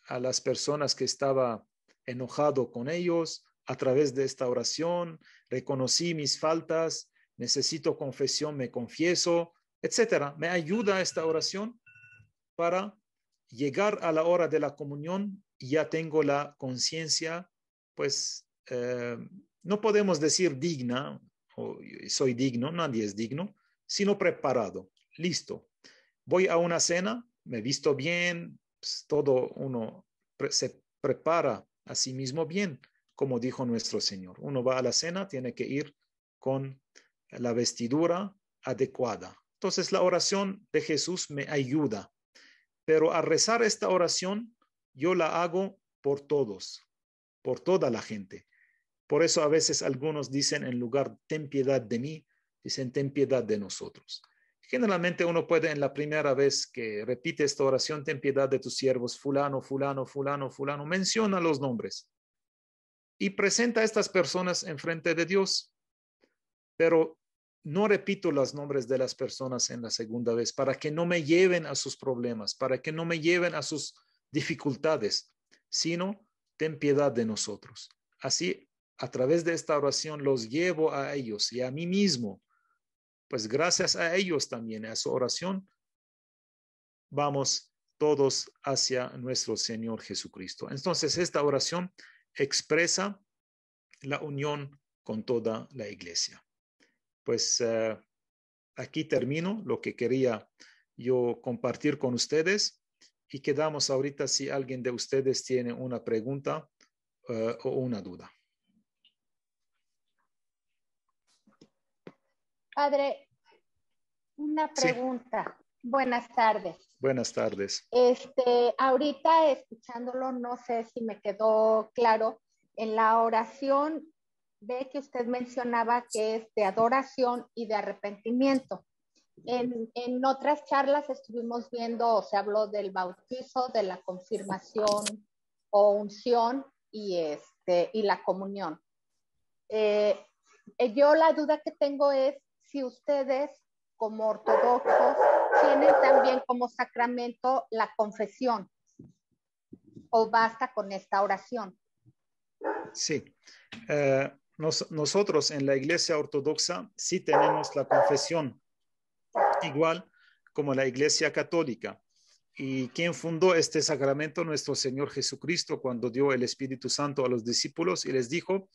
a las personas que estaba enojado con ellos a través de esta oración, reconocí mis faltas, necesito confesión, me confieso, etcétera. Me ayuda esta oración para llegar a la hora de la comunión ya tengo la conciencia, pues eh, no podemos decir digna, o soy digno, nadie es digno, sino preparado, listo. Voy a una cena, me visto bien, pues, todo uno se prepara a sí mismo bien, como dijo nuestro Señor. Uno va a la cena, tiene que ir con la vestidura adecuada. Entonces la oración de Jesús me ayuda, pero a rezar esta oración yo la hago por todos, por toda la gente. Por eso a veces algunos dicen en lugar, ten piedad de mí, dicen, ten piedad de nosotros. Generalmente uno puede en la primera vez que repite esta oración, ten piedad de tus siervos, fulano, fulano, fulano, fulano, menciona los nombres y presenta a estas personas en frente de Dios. Pero no repito los nombres de las personas en la segunda vez para que no me lleven a sus problemas, para que no me lleven a sus dificultades, sino ten piedad de nosotros. Así, a través de esta oración los llevo a ellos y a mí mismo. Pues gracias a ellos también, a su oración, vamos todos hacia nuestro Señor Jesucristo. Entonces, esta oración expresa la unión con toda la iglesia. Pues eh, aquí termino lo que quería yo compartir con ustedes y quedamos ahorita si alguien de ustedes tiene una pregunta eh, o una duda. Padre, una pregunta. Buenas tardes. Buenas tardes. Este, ahorita escuchándolo, no sé si me quedó claro, en la oración ve que usted mencionaba que es de adoración y de arrepentimiento. En, otras charlas estuvimos viendo, se habló del bautizo, de la confirmación o unción y, este, y la comunión. Eh, eh, yo la duda que tengo es si ustedes como ortodoxos tienen también como sacramento la confesión o basta con esta oración. Sí. Eh, nosotros en la Iglesia Ortodoxa sí tenemos la confesión igual como la Iglesia Católica. Y quien fundó este sacramento, nuestro Señor Jesucristo, cuando dio el Espíritu Santo a los discípulos y les dijo,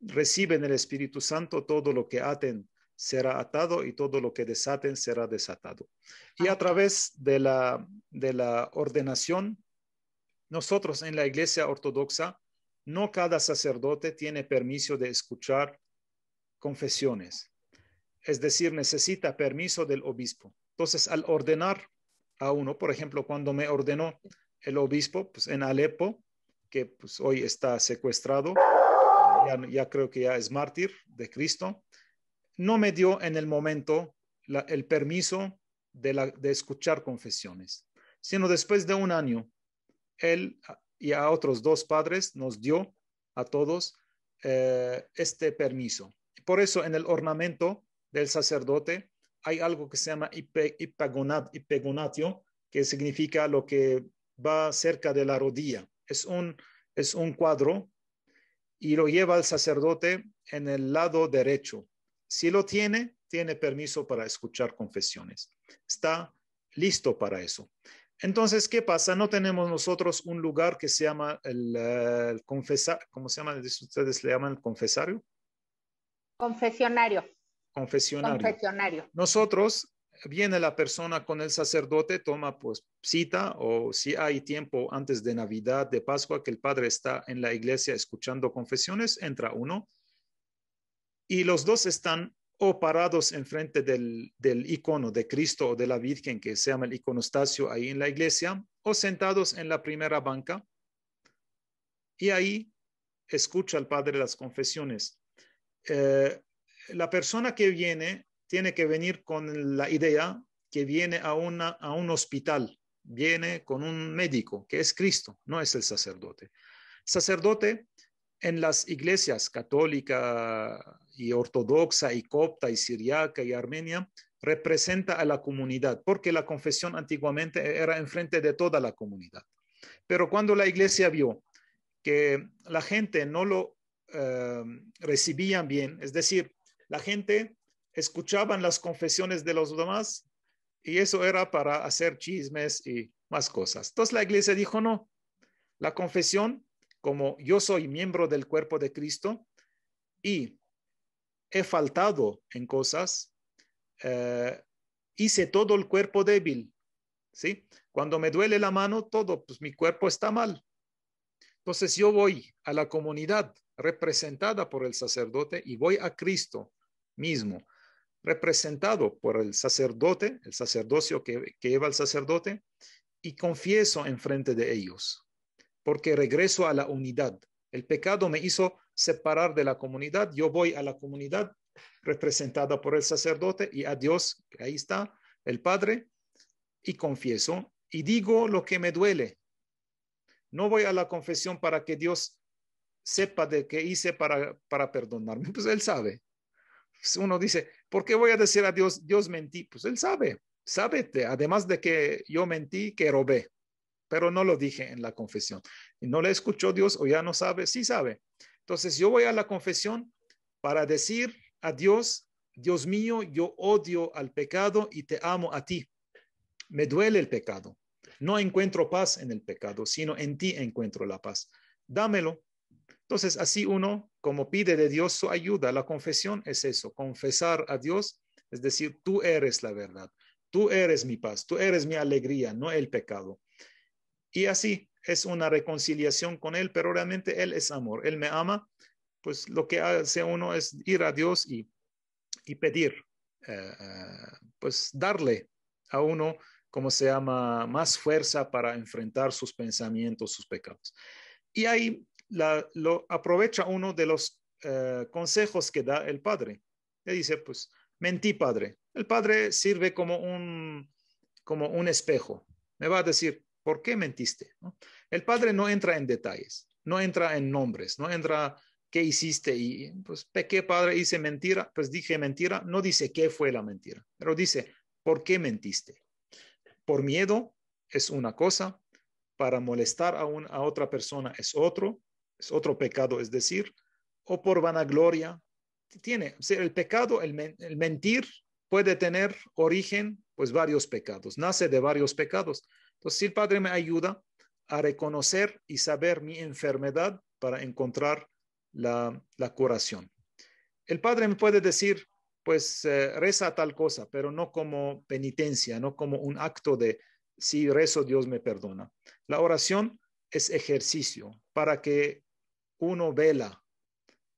reciben el Espíritu Santo, todo lo que aten será atado y todo lo que desaten será desatado. Y a través de la, de la ordenación, nosotros en la Iglesia Ortodoxa, no cada sacerdote tiene permiso de escuchar confesiones es decir, necesita permiso del obispo. Entonces, al ordenar a uno, por ejemplo, cuando me ordenó el obispo pues, en Alepo, que pues, hoy está secuestrado, ya, creo que ya es mártir de Cristo, no me dio en el momento el permiso de, escuchar confesiones, sino después de un año, él y a otros dos padres nos dio a todos eh, este permiso. Por eso en el ornamento del sacerdote, hay algo que se llama ipegonatio que significa lo que va cerca de la rodilla. Es un, es un cuadro y lo lleva el sacerdote en el lado derecho. Si lo tiene, tiene permiso para escuchar confesiones. Está listo para eso. Entonces, ¿qué pasa? No tenemos nosotros un lugar que se llama el, eh, el confesar, ¿cómo se llama? ¿Ustedes le llaman confesario? Confesionario confesionario. Nosotros, viene la persona con el sacerdote, toma pues cita o si hay tiempo antes de Navidad, de Pascua, que el padre está en la iglesia escuchando confesiones, entra uno y los dos están o parados enfrente del, del icono de Cristo o de la Virgen, que se llama el iconostasio ahí en la iglesia, o sentados en la primera banca. Y ahí escucha el Padre las confesiones. Eh, la persona que viene tiene que venir con la idea que viene a, a un hospital, viene con un médico, que es Cristo, no es el sacerdote. sacerdote en las iglesias católica y ortodoxa y copta y siriaca y armenia representa a la comunidad, porque la confesión antiguamente era enfrente de toda la comunidad. Pero cuando la iglesia vio que la gente no lo eh, recibían bien, es decir, la gente escuchaban las confesiones de los demás y eso era para hacer chismes y más cosas. Entonces la iglesia dijo, no, la confesión, como yo soy miembro del cuerpo de Cristo y he faltado en cosas, eh, hice todo el cuerpo débil. ¿sí? Cuando me duele la mano, todo, pues mi cuerpo está mal. Entonces yo voy a la comunidad representada por el sacerdote y voy a Cristo mismo, representado por el sacerdote, el sacerdocio que, lleva el sacerdote, y confieso en frente de ellos, porque regreso a la unidad. El pecado me hizo separar de la comunidad, yo voy a la comunidad representada por el sacerdote y a Dios, ahí está, el Padre, y confieso y digo lo que me duele. No voy a la confesión para que Dios sepa de qué hice para, para perdonarme, pues Él sabe. Pues, uno dice, ¿por qué voy a decir a Dios, Dios mentí? Pues Él sabe, sábete, además de que yo mentí, que robé, pero no lo dije en la confesión. Y no le escuchó Dios o ya no sabe, sí sabe. Entonces yo voy a la confesión para decir a Dios, Dios mío, yo odio al pecado y te amo a ti. Me duele el pecado. No encuentro paz en el pecado, sino en ti encuentro la paz. Dámelo, entonces, así uno, como pide de Dios su ayuda, la confesión es eso, confesar a Dios, es decir, tú eres la verdad, tú eres mi paz, tú eres mi alegría, no el pecado. Y así es una reconciliación con Él, pero realmente Él es amor, Él me ama, pues lo que hace uno es ir a Dios y, y pedir, eh, eh, pues darle a uno, como se llama, más fuerza para enfrentar sus pensamientos, sus pecados. Y ahí lo aprovecha uno de los eh, consejos que da el padre. Le dice, pues, mentí padre. El padre sirve como un, como un espejo. Me va a decir, ¿por qué mentiste? El padre no entra en detalles, no entra en nombres, no entra qué hiciste y pues qué padre, hice mentira, pues dije mentira, no dice qué fue la mentira, pero dice, ¿por qué mentiste? Por miedo es una cosa, para molestar a, un, a otra persona es otro, es otro pecado, es decir, o por vanagloria. Tiene, el pecado, el, mentir puede tener origen, pues varios pecados, nace de varios pecados. Entonces, si el Padre me ayuda a reconocer y saber mi enfermedad para encontrar la, curación. El Padre me puede decir, pues eh, reza tal cosa, pero no como penitencia, no como un acto de si rezo Dios me perdona. La oración es ejercicio para que uno vela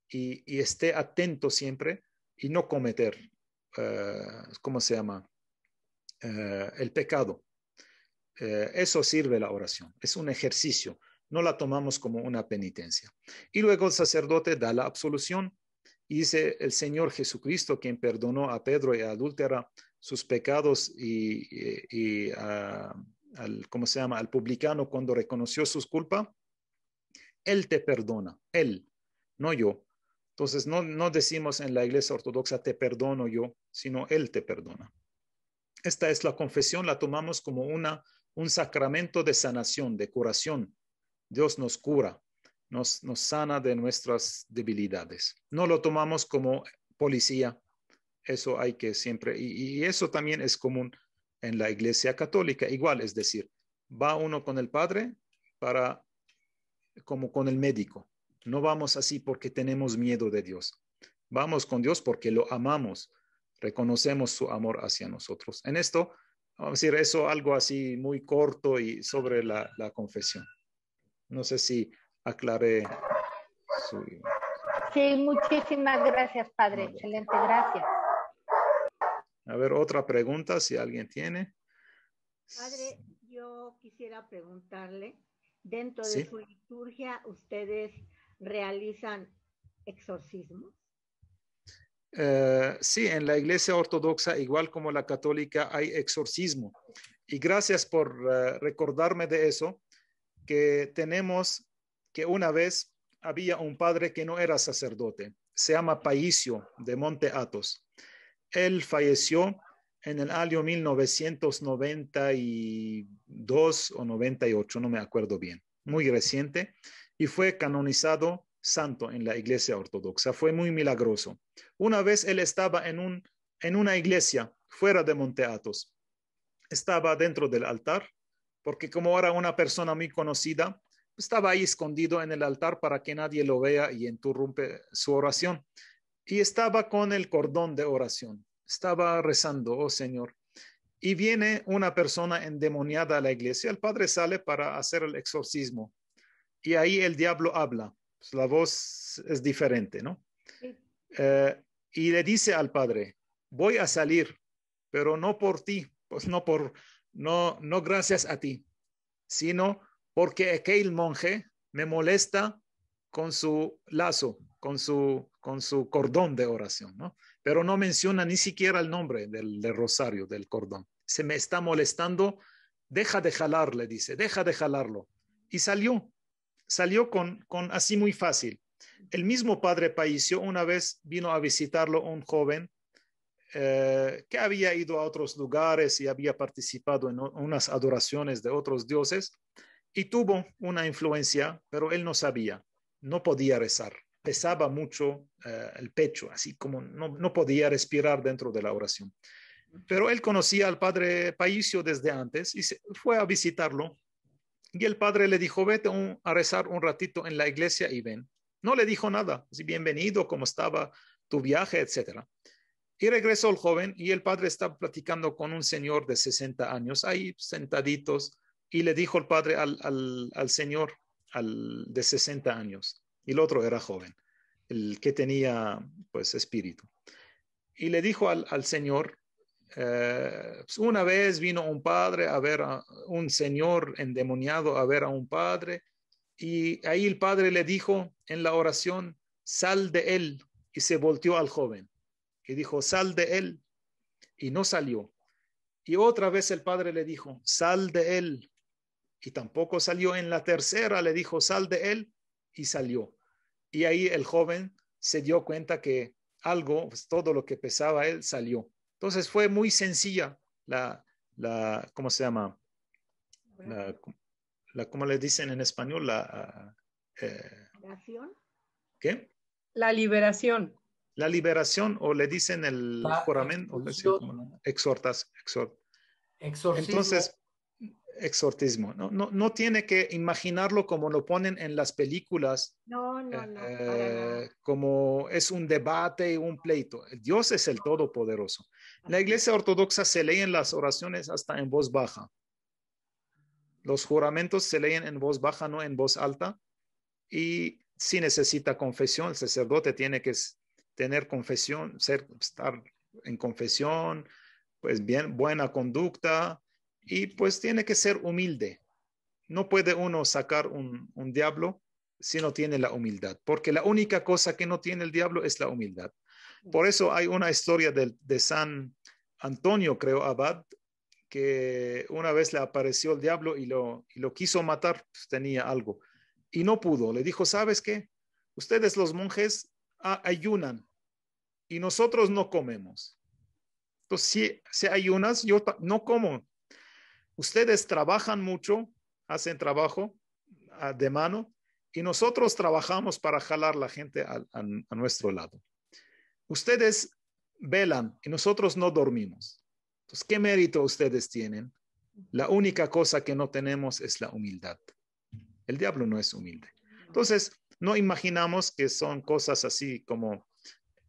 y, esté atento siempre y no cometer, eh, ¿cómo se llama? Eh, el pecado. Eh, eso sirve la oración, es un ejercicio, no la tomamos como una penitencia. Y luego el sacerdote da la absolución y dice, el Señor Jesucristo, quien perdonó a Pedro y a Adúltera sus pecados y, al, ¿cómo se llama? al publicano cuando reconoció sus culpas, él te perdona, Él, no yo. Entonces, no, decimos en la iglesia ortodoxa, te perdono yo, sino Él te perdona. Esta es la confesión, la tomamos como una, un sacramento de sanación, de curación. Dios nos cura, nos, nos sana de nuestras debilidades. No lo tomamos como policía, eso hay que siempre, y, y eso también es común en la iglesia católica, igual, es decir, va uno con el Padre para como con el médico. No vamos así porque tenemos miedo de Dios. Vamos con Dios porque lo amamos, reconocemos su amor hacia nosotros. En esto, vamos a decir eso algo así muy corto y sobre la, confesión. No sé si aclaré su... Sí, muchísimas gracias, Padre. Excelente, gracias. A ver, otra pregunta, si alguien tiene. Padre, yo quisiera preguntarle dentro de su liturgia ustedes realizan exorcismos? Eh, sí, en la iglesia ortodoxa, igual como la católica, hay exorcismo. Y gracias por eh, recordarme de eso, que tenemos que una vez había un padre que no era sacerdote, se llama Paisio de Monte Athos. Él falleció en el año y dos o 98, no me acuerdo bien, muy reciente, y fue canonizado santo en la iglesia ortodoxa. Fue muy milagroso. Una vez él estaba en, un, en una iglesia fuera de Monte Athos. Estaba dentro del altar, porque como era una persona muy conocida, estaba ahí escondido en el altar para que nadie lo vea y interrumpe su oración. Y estaba con el cordón de oración. Estaba rezando, oh Señor, y viene una persona endemoniada a la iglesia. El padre sale para hacer el exorcismo y ahí el diablo habla. Pues, la voz es diferente, ¿no? Eh, y le dice al padre, voy a salir, pero no por ti, pues no por, no, no gracias a ti, sino porque aquel monje me molesta con su lazo, con su, con su cordón de oración, ¿no? Pero no menciona ni siquiera el nombre del rosario, del cordón se me está molestando, deja de jalar, le dice, deja de jalarlo. Y salió, salió con, así muy fácil. El mismo padre Paisio una vez vino a visitarlo un joven eh, que había ido a otros lugares y había participado en unas adoraciones de otros dioses y tuvo una influencia, pero él no sabía, no podía rezar, pesaba mucho eh, el pecho, así como no podía respirar dentro de la oración. Pero él conocía al padre Paicio desde antes y se fue a visitarlo. Y el padre le dijo, vete a rezar un ratito en la iglesia y ven. No le dijo nada, si bienvenido, cómo estaba tu viaje, etc. Y regresó el joven y el padre estaba platicando con un señor de 60 años, ahí sentaditos, y le dijo el padre al, señor al, de 60 años, y el otro era joven, el que tenía pues espíritu. Y le dijo al señor, eh, pues, una vez vino un padre a ver a un señor endemoniado a ver a un padre y ahí el padre le dijo en la oración, sal de él. Y se volteó al joven y dijo, sal de él. Y no salió. Y otra vez el padre le dijo, sal de él. Y tampoco salió. En la tercera le dijo, sal de él. Y salió. Y ahí el joven se dio cuenta que algo, pues, todo lo que pesaba él salió. Entonces fue muy sencilla la, la ¿cómo se llama? La, la ¿Cómo le dicen en español? La, eh, ¿Qué? La liberación. La liberación o le dicen el ah, juramento, o le dicen, exhortas, exhort. Exorcismo. Entonces, exortismo. No, tiene que imaginarlo como lo ponen en las películas, no, no, no, eh, como es un debate y un pleito. Dios es el Todopoderoso. La iglesia ortodoxa se lee en las oraciones hasta en voz baja. Los juramentos se leen en voz baja, no en voz alta. Y si necesita confesión, el sacerdote tiene que tener confesión, ser, estar en confesión, pues bien, buena conducta, y pues tiene que ser humilde. No puede uno sacar un, un diablo si no tiene la humildad, porque la única cosa que no tiene el diablo es la humildad. Por eso hay una historia de, de San Antonio, creo, Abad, que una vez le apareció el diablo y lo, lo quiso matar, pues, tenía algo, y no pudo. Le dijo, ¿sabes qué? Ustedes los monjes ayunan y nosotros no comemos. Entonces, si, si ayunas, yo no como ustedes trabajan mucho, hacen trabajo ah, de mano y nosotros trabajamos para jalar la gente a, nuestro lado. Ustedes velan y nosotros no dormimos. Entonces, ¿qué mérito ustedes tienen? La única cosa que no tenemos es la humildad. El diablo no es humilde. Entonces, no imaginamos que son cosas así como,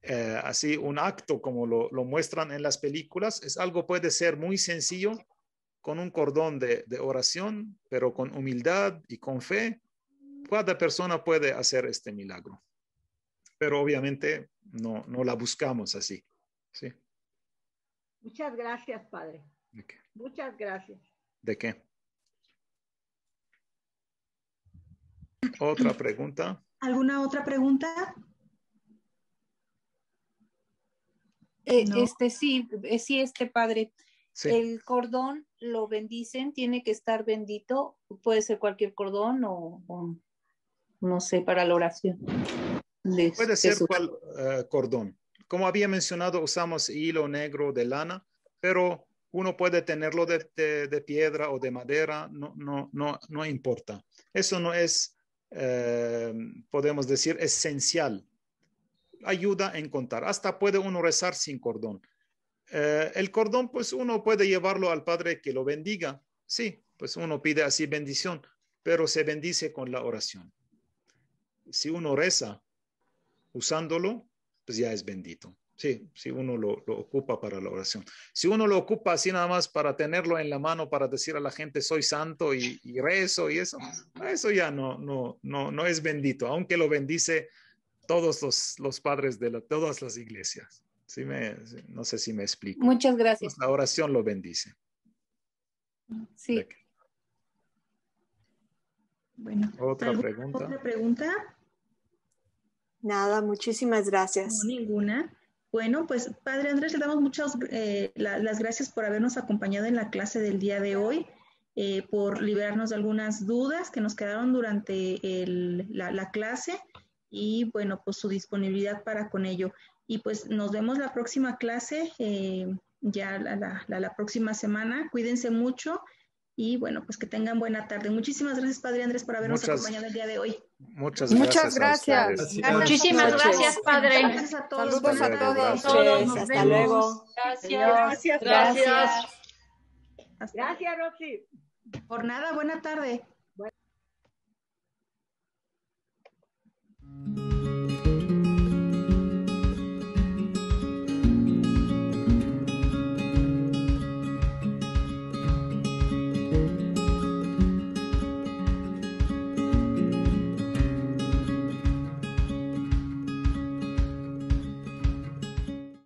eh, así un acto como lo, lo, muestran en las películas. Es algo puede ser muy sencillo, con un cordón de, oración, pero con humildad y con fe, cada persona puede hacer este milagro. Pero obviamente no, no la buscamos así. ¿sí? Muchas gracias, Padre. Muchas gracias. ¿De qué? Otra pregunta. ¿Alguna otra pregunta? Eh, este sí, eh, sí, este padre. El cordón lo bendicen, tiene que estar bendito, puede ser cualquier cordón o, no sé, para la oración. puede ser cual eh, cordón. Como había mencionado, usamos hilo negro de lana, pero uno puede tenerlo de, piedra o de madera, no, no, no, no importa. Eso no es, eh, podemos decir, esencial. Ayuda en contar. Hasta puede uno rezar sin cordón, eh, el cordón, pues uno puede llevarlo al Padre que lo bendiga. Sí, pues uno pide así bendición, pero se bendice con la oración. Si uno reza usándolo, pues ya es bendito. Sí, si uno lo, ocupa para la oración. Si uno lo ocupa así nada más para tenerlo en la mano, para decir a la gente soy santo y, rezo y eso, eso ya no, no, no, no es bendito, aunque lo bendice todos los, padres de todas las iglesias no sé si me explico. Muchas gracias. la oración lo bendice. Sí. Bueno, ¿otra pregunta? pregunta? Nada, muchísimas gracias. ninguna. Bueno, pues Padre Andrés, le damos muchas eh, las gracias por habernos acompañado en la clase del día de hoy, eh, por liberarnos de algunas dudas que nos quedaron durante la, la clase y bueno, pues su disponibilidad para con ello. Y pues nos vemos la próxima clase, eh, ya la, la, próxima semana. Cuídense mucho y bueno, pues que tengan buena tarde. Muchísimas gracias, Padre Andrés, por habernos acompañado el día de hoy. Muchas gracias. Muchas gracias. Muchísimas gracias, Padre. Gracias a todos. Saludos a todos. todos. Hasta luego. Gracias. Gracias. Gracias, Roxy. Por nada, buena tarde.